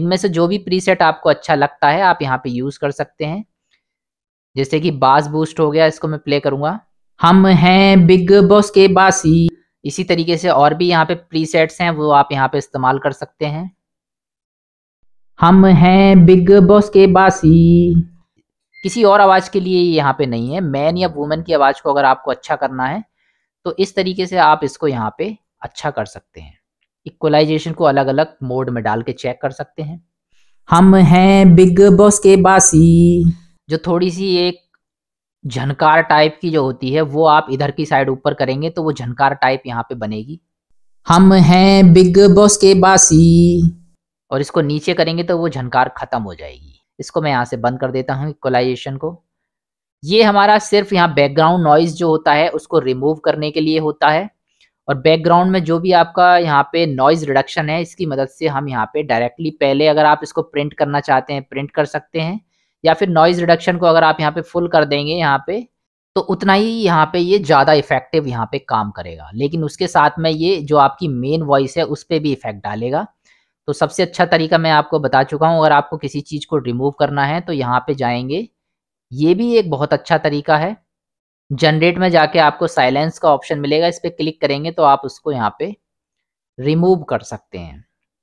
इनमें से जो भी प्रीसेट आपको अच्छा लगता है आप यहाँ पे यूज़ कर सकते हैं जैसे कि बास बूस्ट हो गया इसको मैं प्ले करूँगा हम हैं बिग बॉस के बासी इसी तरीके से और भी यहाँ पे सेट्स हैं वो आप यहाँ पे इस्तेमाल कर सकते हैं हम हैं बिग बॉस के बासी किसी और आवाज़ के लिए यहाँ पे नहीं है मैन या वुमेन की आवाज़ को अगर आपको अच्छा करना है तो इस तरीके से आप इसको यहाँ पे अच्छा कर सकते हैं इक्वलाइजेशन को अलग अलग मोड में डाल के चेक कर सकते हैं हम हैं बिग बॉस के बासी जो थोड़ी सी एक झनकार टाइप की जो होती है वो आप इधर की साइड ऊपर करेंगे तो वो झनकार टाइप यहाँ पे बनेगी हम हैं बिग बॉस के बासी और इसको नीचे करेंगे तो वो झनकार खत्म हो जाएगी इसको मैं यहाँ से बंद कर देता हूँ इक्वलाइजेशन को ये हमारा सिर्फ यहाँ बैकग्राउंड नॉइज जो होता है उसको रिमूव करने के लिए होता है और बैकग्राउंड में जो भी आपका यहाँ पे नॉइज रिडक्शन है इसकी मदद से हम यहाँ पे डायरेक्टली पहले अगर आप इसको प्रिंट करना चाहते हैं प्रिंट कर सकते हैं या फिर नॉइज रिडक्शन को अगर आप यहाँ पे फुल कर देंगे यहाँ पे तो उतना ही यहाँ पे ये ज़्यादा इफेक्टिव यहाँ पे काम करेगा लेकिन उसके साथ में ये जो आपकी मेन वॉइस है उस पर भी इफेक्ट डालेगा तो सबसे अच्छा तरीका मैं आपको बता चुका हूँ अगर आपको किसी चीज़ को रिमूव करना है तो यहाँ पे जाएंगे ये भी एक बहुत अच्छा तरीका है जनरेट में जाके आपको साइलेंस का ऑप्शन मिलेगा इस पर क्लिक करेंगे तो आप उसको यहाँ पे रिमूव कर सकते हैं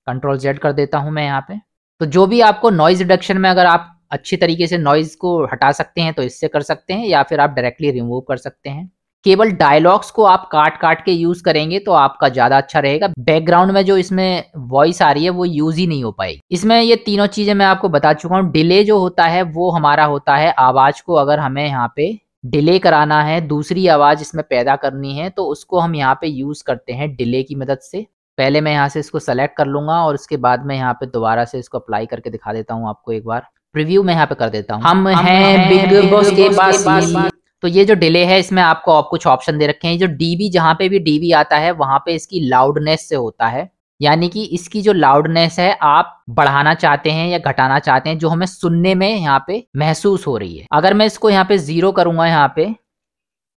कंट्रोल जेड कर देता हूँ मैं यहाँ पे तो जो भी आपको नॉइज रिडक्शन में अगर आप अच्छी तरीके से नॉइज़ को हटा सकते हैं तो इससे कर सकते हैं या फिर आप डायरेक्टली रिमूव कर सकते हैं केवल डायलॉग्स को आप काट काट के यूज करेंगे तो आपका ज्यादा अच्छा रहेगा बैकग्राउंड में जो इसमें वॉइस आ रही है वो यूज ही नहीं हो पाएगी इसमें ये तीनों चीजें मैं आपको बता चुका हूँ डिले जो होता है वो हमारा होता है आवाज को अगर हमें यहाँ पे डिले कराना है दूसरी आवाज इसमें पैदा करनी है तो उसको हम यहाँ पे यूज करते हैं डिले की मदद से पहले मैं यहाँ से इसको सेलेक्ट कर लूंगा और उसके बाद मैं यहाँ पे दोबारा से इसको अप्लाई करके दिखा देता हूँ आपको एक बार प्रीव्यू में यहाँ पे कर देता हूँ हम, हम हैं बिग बॉस के पास तो ये जो डिले है इसमें आपको आप कुछ ऑप्शन दे रखे हैं जो डीबी जहाँ पे भी डीबी आता है वहां पे इसकी लाउडनेस से होता है यानी कि इसकी जो लाउडनेस है आप बढ़ाना चाहते हैं या घटाना चाहते हैं जो हमें सुनने में यहाँ पे महसूस हो रही है अगर मैं इसको यहाँ पे जीरो करूंगा यहाँ पे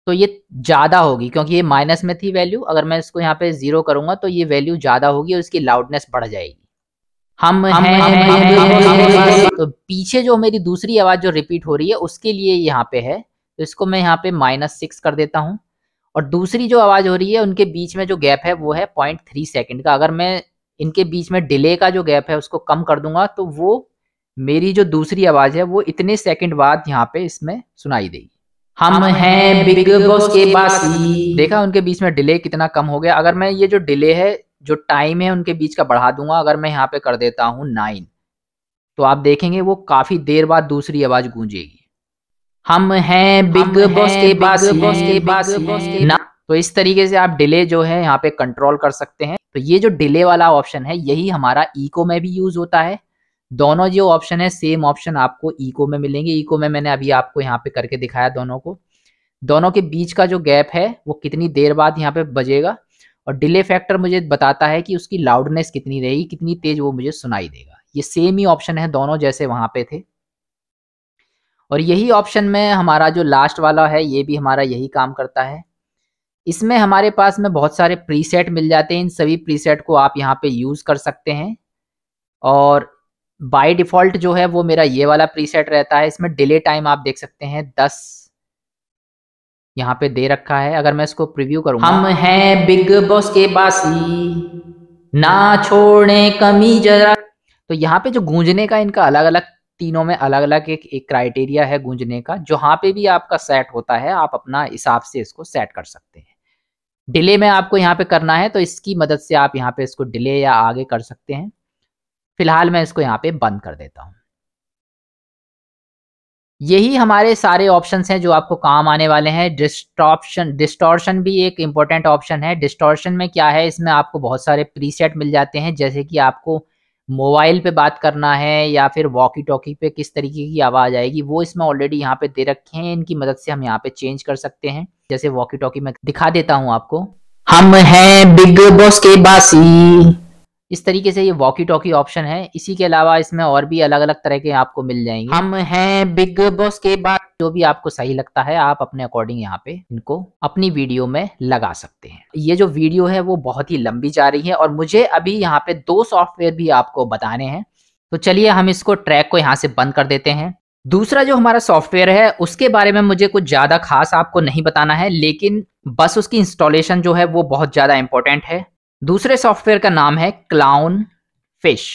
तो ये ज़्यादा होगी क्योंकि ये माइनस में थी वैल्यू अगर मैं इसको यहाँ पे जीरो करूंगा तो ये वैल्यू ज़्यादा होगी और इसकी लाउडनेस बढ़ जाएगी हम, तो पीछे जो मेरी दूसरी आवाज़ जो रिपीट हो रही है उसके लिए यहाँ पे है तो इसको मैं यहाँ पे माइनस सिक्स कर देता हूँ और दूसरी जो आवाज़ हो रही है उनके बीच में जो गैप है वो है पॉइंट थ्री सेकेंड का अगर मैं इनके बीच में डिले का जो गैप है उसको कम कर दूंगा तो वो मेरी जो दूसरी आवाज़ है वो इतने सेकेंड बाद यहाँ पे इसमें सुनाई देगी हम, हैं बिग बॉस के पास देखा उनके बीच में डिले कितना कम हो गया अगर मैं ये जो डिले है जो टाइम है उनके बीच का बढ़ा दूंगा अगर मैं यहाँ पे कर देता हूँ नाइन तो आप देखेंगे वो काफ़ी देर बाद दूसरी आवाज़ गूंजेगी हम हैं बिग बॉस के पास बॉस के के ना तो इस तरीके से आप डिले जो है यहाँ पे कंट्रोल कर सकते हैं तो ये जो डिले वाला ऑप्शन है यही हमारा इको में भी यूज होता है दोनों जो ऑप्शन है सेम ऑप्शन आपको इको में मिलेंगे इको में मैंने अभी आपको यहाँ पे करके दिखाया दोनों को दोनों के बीच का जो गैप है वो कितनी देर बाद यहाँ पे बजेगा और डिले फैक्टर मुझे बताता है कि उसकी लाउडनेस कितनी रहेगी कितनी तेज वो मुझे सुनाई देगा ये सेम ही ऑप्शन है दोनों जैसे वहाँ पे थे और यही ऑप्शन में हमारा जो लास्ट वाला है ये भी हमारा यही काम करता है इसमें हमारे पास में बहुत सारे प्रीसेट मिल जाते हैं इन सभी प्रीसेट को आप यहाँ पे यूज़ कर सकते हैं और बाय डिफ़ॉल्ट जो है वो मेरा ये वाला प्रीसेट रहता है इसमें डिले टाइम आप देख सकते हैं दस यहाँ पे दे रखा है अगर मैं इसको प्रीव्यू करूँ हम हैं बिग बॉस के बासी ना छोड़े कमी जरा तो यहाँ पे जो गूंजने का इनका अलग अलग तीनों में अलग अलग एक एक क्राइटेरिया है गूंजने का जहाँ पे भी आपका सेट होता है आप अपना हिसाब से इसको सेट कर सकते हैं डिले में आपको यहाँ पे करना है तो इसकी मदद से आप यहाँ पे इसको डिले या आगे कर सकते हैं फिलहाल मैं इसको यहाँ पे बंद कर देता हूँ यही हमारे सारे ऑप्शन हैं जो आपको काम आने वाले हैं डिस्टॉप्शन डिस्टॉर्शन भी एक इम्पॉर्टेंट ऑप्शन है डिस्टॉर्शन में क्या है इसमें आपको बहुत सारे प्रीसेट मिल जाते हैं जैसे कि आपको मोबाइल पे बात करना है या फिर वॉकी टॉकी पे किस तरीके की आवाज़ आएगी वो इसमें ऑलरेडी यहाँ पे दे रखे हैं इनकी मदद से हम यहाँ पे चेंज कर सकते हैं जैसे वॉकी टॉकी में दिखा देता हूँ आपको हम हैं बिग बॉस के बासी इस तरीके से ये वॉकी टॉकी ऑप्शन है इसी के अलावा इसमें और भी अलग अलग तरह के आपको मिल जाएंगे हम हैं बिग बॉस के बाद जो भी आपको सही लगता है आप अपने अकॉर्डिंग यहाँ पे इनको अपनी वीडियो में लगा सकते हैं ये जो वीडियो है वो बहुत ही लंबी जा रही है और मुझे अभी यहाँ पे दो सॉफ्टवेयर भी आपको बताने हैं तो चलिए हम इसको ट्रैक को यहाँ से बंद कर देते हैं दूसरा जो हमारा सॉफ्टवेयर है उसके बारे में मुझे कुछ ज़्यादा खास आपको नहीं बताना है लेकिन बस उसकी इंस्टॉलेशन जो है वो बहुत ज़्यादा इंपॉर्टेंट है दूसरे सॉफ्टवेयर का नाम है क्लाउन फिश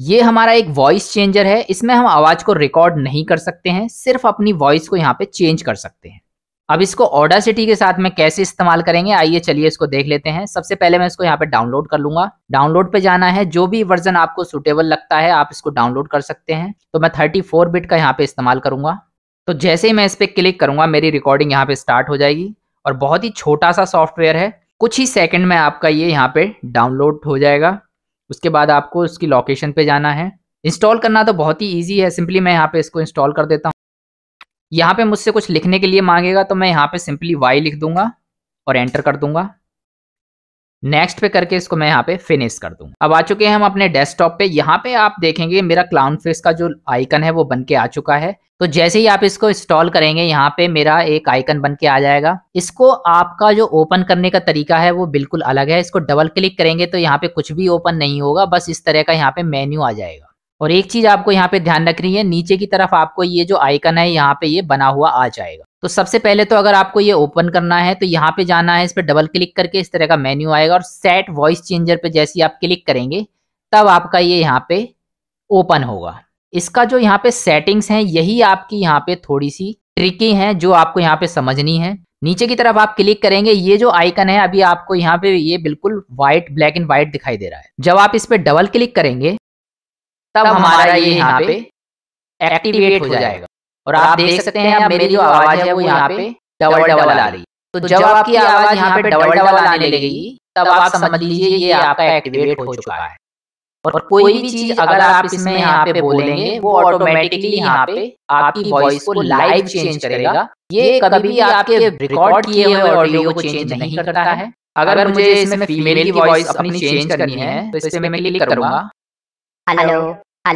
ये हमारा एक वॉइस चेंजर है इसमें हम आवाज़ को रिकॉर्ड नहीं कर सकते हैं सिर्फ अपनी वॉइस को यहाँ पे चेंज कर सकते हैं अब इसको ऑडासिटी के साथ में कैसे इस्तेमाल करेंगे आइए चलिए इसको देख लेते हैं सबसे पहले मैं इसको यहाँ पे डाउनलोड कर लूंगा डाउनलोड पे जाना है जो भी वर्जन आपको सुटेबल लगता है आप इसको डाउनलोड कर सकते हैं तो मैं 34 बिट का यहाँ पे इस्तेमाल करूंगा तो जैसे ही मैं इस पर क्लिक करूंगा मेरी रिकॉर्डिंग यहाँ पे स्टार्ट हो जाएगी और बहुत ही छोटा सा सॉफ्टवेयर है कुछ ही सेकंड में आपका ये यहाँ पे डाउनलोड हो जाएगा उसके बाद आपको उसकी लोकेशन पे जाना है इंस्टॉल करना तो बहुत ही ईजी है सिंपली मैं यहाँ पे इसको इंस्टॉल कर देता हूँ यहाँ पे मुझसे कुछ लिखने के लिए मांगेगा तो मैं यहाँ पे सिंपली वाई लिख दूंगा और एंटर कर दूंगा नेक्स्ट पे करके इसको मैं यहाँ पे फिनिश कर दूँ अब आ चुके हैं हम अपने डेस्कटॉप पे यहाँ पे आप देखेंगे मेरा क्लाउन फेस का जो आइकन है वो बन के आ चुका है तो जैसे ही आप इसको इंस्टॉल करेंगे यहाँ पे मेरा एक आइकन बन के आ जाएगा इसको आपका जो ओपन करने का तरीका है वो बिल्कुल अलग है इसको डबल क्लिक करेंगे तो यहाँ पे कुछ भी ओपन नहीं होगा बस इस तरह का यहाँ पे मेन्यू आ जाएगा और एक चीज आपको यहाँ पे ध्यान रखनी है नीचे की तरफ आपको ये जो आइकन है यहाँ पे ये बना हुआ आ जाएगा तो सबसे पहले तो अगर आपको ये ओपन करना है तो यहाँ पे जाना है इस पर डबल क्लिक करके इस तरह का मेन्यू आएगा और सेट वॉइस चेंजर पे जैसे आप क्लिक करेंगे तब आपका ये यहाँ पे ओपन होगा इसका जो यहाँ पे सेटिंग्स हैं यही आपकी यहाँ पे थोड़ी सी ट्रिकी है जो आपको यहाँ पे समझनी है नीचे की तरफ आप क्लिक करेंगे ये जो आइकन है अभी आपको यहाँ पे ये बिल्कुल व्हाइट ब्लैक एंड व्हाइट दिखाई दे रहा है जब आप इस पर डबल क्लिक करेंगे तब, तब हमारा ये यहाँ पे एक्टिवेट हो जाएगा और आप देख सकते हैं मेरी जो आवाज है वो यहाँ पे डबल डबल आ रही तो जब आपकी आवाज यहाँ पे डबल डबल आने लगेगी तब आप समझ लीजिए ये आपका एक्टिवेट हो चुका है और कोई भी चीज अगर आप इसमें यहाँ पे बोलेंगे वो ऑटोमेटिकली यहाँ पे आपकी वॉइस को लाइव चेंज करेगा ये कभी आपके रिकॉर्ड किए हुए ऑडियो को चेंज नहीं करता है अगर मुझे इसमें फीमेल की वॉइस अपनी चेंज करनी है तो इसमें मैं क्लिक करूंगा हेलो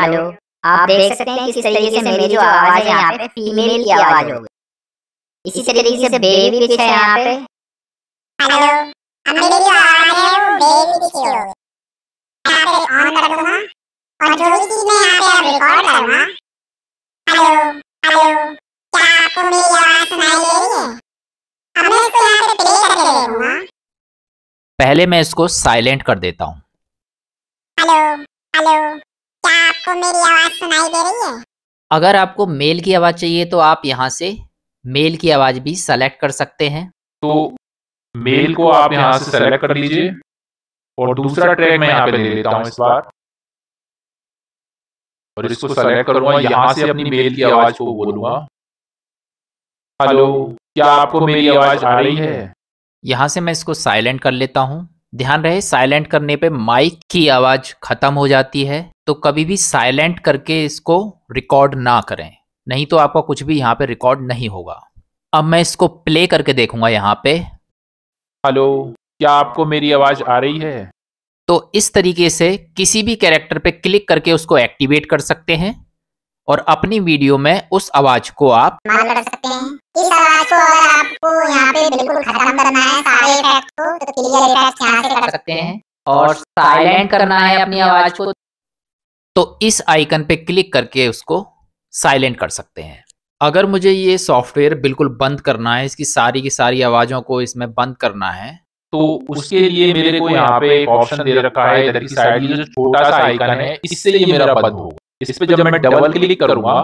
हेलो आप देख सकते हैं किस तरीके से मेरी जो आवाज है यहाँ पे फीमेल की आवाज होगी
इसी तरीके से बेबी भी है यहाँ पे
है यहाँ पे पहले मैं इसको साइलेंट कर देता हूँ हेलो हेलो क्या
आपको मेरी आवाज सुनाई दे रही है
अगर आपको मेल की आवाज चाहिए तो आप यहाँ से मेल की आवाज भी सेलेक्ट कर सकते हैं तो
मेल को आप यहाँ से सेलेक्ट कर लीजिए और दूसरा ट्रैक मैं यहाँ पे ले लेता हूँ इस बार और इसको सेलेक्ट करूंगा यहाँ से अपनी मेल की आवाज को बोलूंगा हेलो क्या आपको मेरी आवाज आ रही है
यहाँ से मैं इसको साइलेंट कर लेता हूँ ध्यान रहे साइलेंट करने पे माइक की आवाज़ ख़त्म हो जाती है तो कभी भी साइलेंट करके इसको रिकॉर्ड ना करें नहीं तो आपका कुछ भी यहाँ पे रिकॉर्ड नहीं होगा अब मैं इसको प्ले करके देखूंगा यहाँ पे हेलो क्या आपको मेरी आवाज़ आ रही है तो इस तरीके से किसी भी कैरेक्टर पे क्लिक करके उसको एक्टिवेट कर सकते हैं और अपनी वीडियो में उस आवाज को आप
कर सकते हैं इस आवाज को अगर आपको यहाँ पे बिल्कुल खत्म करना है सारे को तो क्लियर
से कर सकते हैं और साइलेंट करना है अपनी आवाज को तो इस आइकन पे क्लिक करके उसको साइलेंट कर सकते हैं अगर मुझे ये सॉफ्टवेयर बिल्कुल बंद करना है इसकी सारी की सारी आवाज़ों को इसमें बंद करना है तो
उसके लिए मेरे को यहाँ पे ऑप्शन दे रखा है इधर की साइड ये जो छोटा सा आइकन है इससे ये मेरा बंद होगा इस पे जब मैं डबल क्लिक करूंगा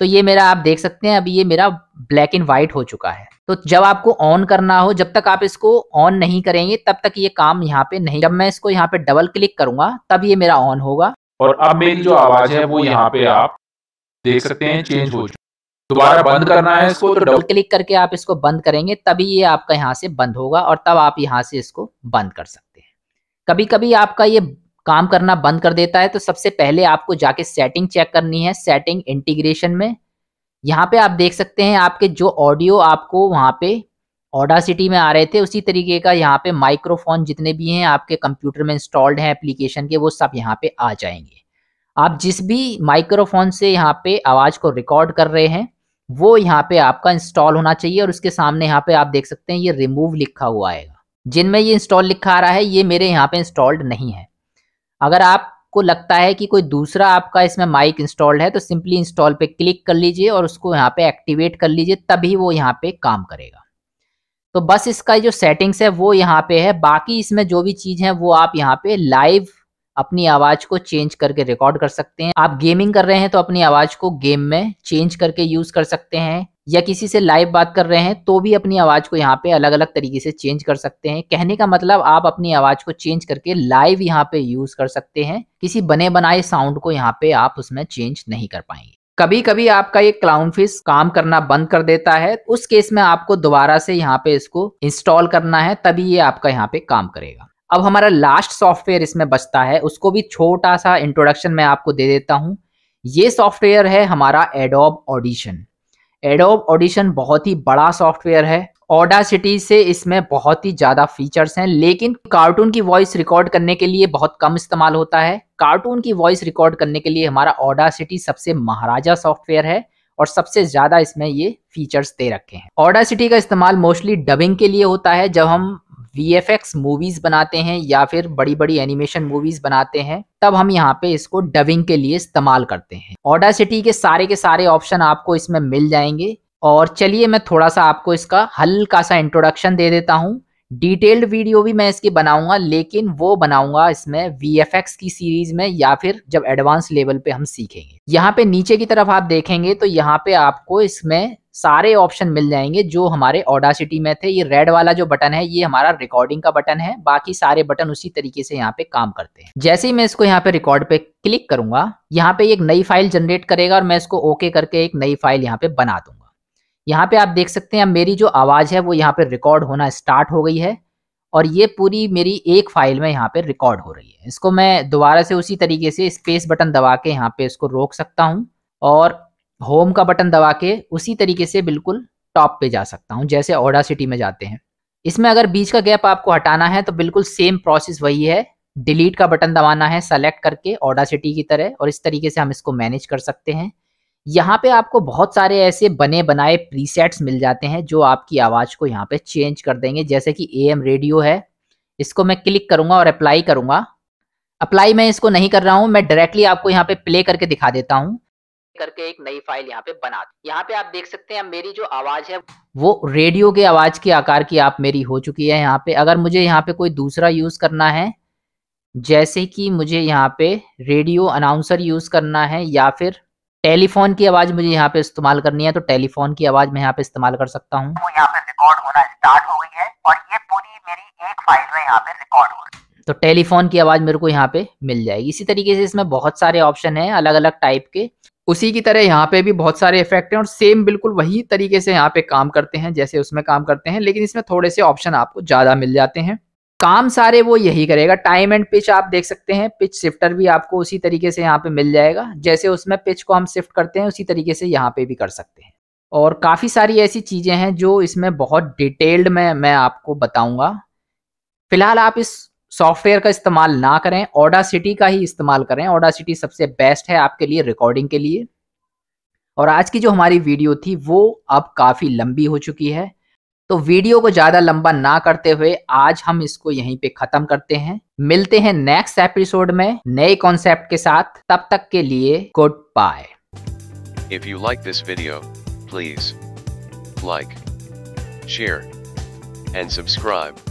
तो ये मेरा आप देख सकते हैं अभी ये मेरा ब्लैक एंड व्हाइट हो चुका है तो जब आपको ऑन करना हो जब तक आप इसको ऑन नहीं करेंगे तब तक ये काम यहाँ पे नहीं जब मैं इसको यहाँ पे डबल क्लिक करूंगा तब ये मेरा ऑन होगा
और अब मेरी जो आवाज है वो यहाँ पे आप देख सकते हैं चेंज हो चुकी दोबारा बंद करना है इसको तो डबल
क्लिक करके आप इसको बंद करेंगे तभी ये आपका यहाँ से बंद होगा और तब आप यहाँ से इसको बंद कर सकते हैं कभी कभी आपका ये काम करना बंद कर देता है तो सबसे पहले आपको जाके सेटिंग चेक करनी है सेटिंग इंटीग्रेशन में यहाँ पे आप देख सकते हैं आपके जो ऑडियो आपको वहाँ पे ऑडासिटी में आ रहे थे उसी तरीके का यहाँ पे माइक्रोफोन जितने भी हैं आपके कंप्यूटर में इंस्टॉल्ड हैं एप्लीकेशन के वो सब यहाँ पे आ जाएंगे आप जिस भी माइक्रोफोन से यहाँ पे आवाज़ को रिकॉर्ड कर रहे हैं वो यहाँ पे आपका इंस्टॉल होना चाहिए और उसके सामने यहाँ पे आप देख सकते हैं ये रिमूव लिखा हुआ आएगा जिनमें ये इंस्टॉल लिखा आ रहा है ये मेरे यहाँ पे इंस्टॉल्ड नहीं है अगर आपको लगता है कि कोई दूसरा आपका इसमें माइक इंस्टॉल्ड है तो सिंपली इंस्टॉल पे क्लिक कर लीजिए और उसको यहाँ पे एक्टिवेट कर लीजिए तभी वो यहाँ पे काम करेगा तो बस इसका जो सेटिंग्स है वो यहाँ पे है बाकी इसमें जो भी चीज़ है वो आप यहाँ पे लाइव अपनी आवाज़ को चेंज करके रिकॉर्ड कर सकते हैं आप गेमिंग कर रहे हैं तो अपनी आवाज़ को गेम में चेंज करके यूज़ कर सकते हैं या किसी से लाइव बात कर रहे हैं तो भी अपनी आवाज़ को यहाँ पे अलग अलग तरीके से चेंज कर सकते हैं कहने का मतलब आप अपनी आवाज़ को चेंज करके लाइव यहाँ पे यूज़ कर सकते हैं किसी बने बनाए साउंड को यहाँ पे आप उसमें चेंज नहीं कर पाएंगे कभी कभी आपका ये क्लाउन फिश काम करना बंद कर देता है उस केस में आपको दोबारा से यहाँ पे इसको इंस्टॉल करना है तभी ये आपका यहाँ पे काम करेगा अब हमारा लास्ट सॉफ्टवेयर इसमें बचता है उसको भी छोटा सा इंट्रोडक्शन मैं आपको दे देता हूँ ये सॉफ्टवेयर है हमारा एडोब ऑडिशन एडोब ऑडिशन बहुत ही बड़ा सॉफ्टवेयर है ओडा सिटी से इसमें बहुत ही ज़्यादा फीचर्स हैं लेकिन कार्टून की वॉइस रिकॉर्ड करने के लिए बहुत कम इस्तेमाल होता है कार्टून की वॉइस रिकॉर्ड करने के लिए हमारा ओडा सिटी सबसे महाराजा सॉफ्टवेयर है और सबसे ज़्यादा इसमें ये फीचर्स दे रखे हैं ओडा सिटी का इस्तेमाल मोस्टली डबिंग के लिए होता है जब हम वी मूवीज़ बनाते हैं या फिर बड़ी बड़ी एनिमेशन मूवीज़ बनाते हैं तब हम यहाँ पे इसको डबिंग के लिए इस्तेमाल करते हैं ऑडा सिटी के सारे के सारे ऑप्शन आपको इसमें मिल जाएंगे और चलिए मैं थोड़ा सा आपको इसका हल्का सा इंट्रोडक्शन दे देता हूँ डिटेल्ड वीडियो भी मैं इसकी बनाऊंगा लेकिन वो बनाऊंगा इसमें वी की सीरीज में या फिर जब एडवांस लेवल पे हम सीखेंगे यहाँ पे नीचे की तरफ आप देखेंगे तो यहाँ पे आपको इसमें सारे ऑप्शन मिल जाएंगे जो हमारे ओडासिटी में थे ये रेड वाला जो बटन है ये हमारा रिकॉर्डिंग का बटन है बाकी सारे बटन उसी तरीके से यहाँ पे काम करते हैं जैसे ही मैं इसको यहाँ पे रिकॉर्ड पे क्लिक करूंगा यहाँ पे एक नई फाइल जनरेट करेगा और मैं इसको ओके करके एक नई फाइल यहाँ पे बना दूंगा यहाँ पे आप देख सकते हैं मेरी जो आवाज़ है वो यहाँ पे रिकॉर्ड होना स्टार्ट हो गई है और ये पूरी मेरी एक फाइल में यहाँ पे रिकॉर्ड हो रही है इसको मैं दोबारा से उसी तरीके से स्पेस बटन दबा के यहाँ पे इसको रोक सकता हूँ और होम का बटन दबा के उसी तरीके से बिल्कुल टॉप पे जा सकता हूँ जैसे ओडा सिटी में जाते हैं इसमें अगर बीच का गैप आपको हटाना है तो बिल्कुल सेम प्रोसेस वही है डिलीट का बटन दबाना है सेलेक्ट करके ओडा सिटी की तरह और इस तरीके से हम इसको मैनेज कर सकते हैं यहाँ पे आपको बहुत सारे ऐसे बने बनाए प्रीसेट्स मिल जाते हैं जो आपकी आवाज़ को यहाँ पे चेंज कर देंगे जैसे कि ए एम रेडियो है इसको मैं क्लिक करूँगा और अप्लाई करूँगा अप्लाई मैं इसको नहीं कर रहा हूँ मैं डायरेक्टली आपको यहाँ पे प्ले करके दिखा देता हूँ करके एक नई फाइल यहाँ पे बना दी यहाँ पे आप देख सकते हैं मेरी जो आवाज है वो रेडियो के आवाज के आकार की आप मेरी हो चुकी है यहाँ पे अगर मुझे यहाँ पे कोई दूसरा यूज करना है जैसे कि मुझे यहाँ पे रेडियो अनाउंसर यूज करना है या फिर टेलीफोन की आवाज मुझे यहाँ पे इस्तेमाल करनी है तो टेलीफोन की आवाज मैं यहाँ पे इस्तेमाल कर सकता हूँ तो यहाँ पे रिकॉर्ड होना स्टार्ट हो गई है और ये पूरी मेरी एक फाइल में यहाँ पे रिकॉर्ड हो रही है तो टेलीफोन की आवाज मेरे को यहाँ पे मिल जाएगी इसी तरीके से इसमें बहुत सारे ऑप्शन है अलग अलग टाइप के उसी की तरह यहाँ पे भी बहुत सारे इफेक्ट हैं और सेम बिल्कुल वही तरीके से यहाँ पे काम करते हैं जैसे उसमें काम करते हैं लेकिन इसमें थोड़े से ऑप्शन आपको ज़्यादा मिल जाते हैं काम सारे वो यही करेगा टाइम एंड पिच आप देख सकते हैं पिच शिफ्टर भी आपको उसी तरीके से यहाँ पे मिल जाएगा जैसे उसमें पिच को हम शिफ्ट करते हैं उसी तरीके से यहाँ पे भी कर सकते हैं और काफ़ी सारी ऐसी चीज़ें हैं जो इसमें बहुत डिटेल्ड में मैं आपको बताऊंगा फिलहाल आप इस सॉफ्टवेयर का इस्तेमाल ना करें ओडा सिटी का ही इस्तेमाल करें ओडा सिटी सबसे बेस्ट है आपके लिए रिकॉर्डिंग के लिए और आज की जो हमारी वीडियो थी वो अब काफ़ी लंबी हो चुकी है तो वीडियो को ज़्यादा लंबा ना करते हुए आज हम इसको यहीं पे ख़त्म करते हैं मिलते हैं नेक्स्ट एपिसोड में नए कॉन्सेप्ट के साथ तब तक के लिए goodbye if you like this video please like share and subscribe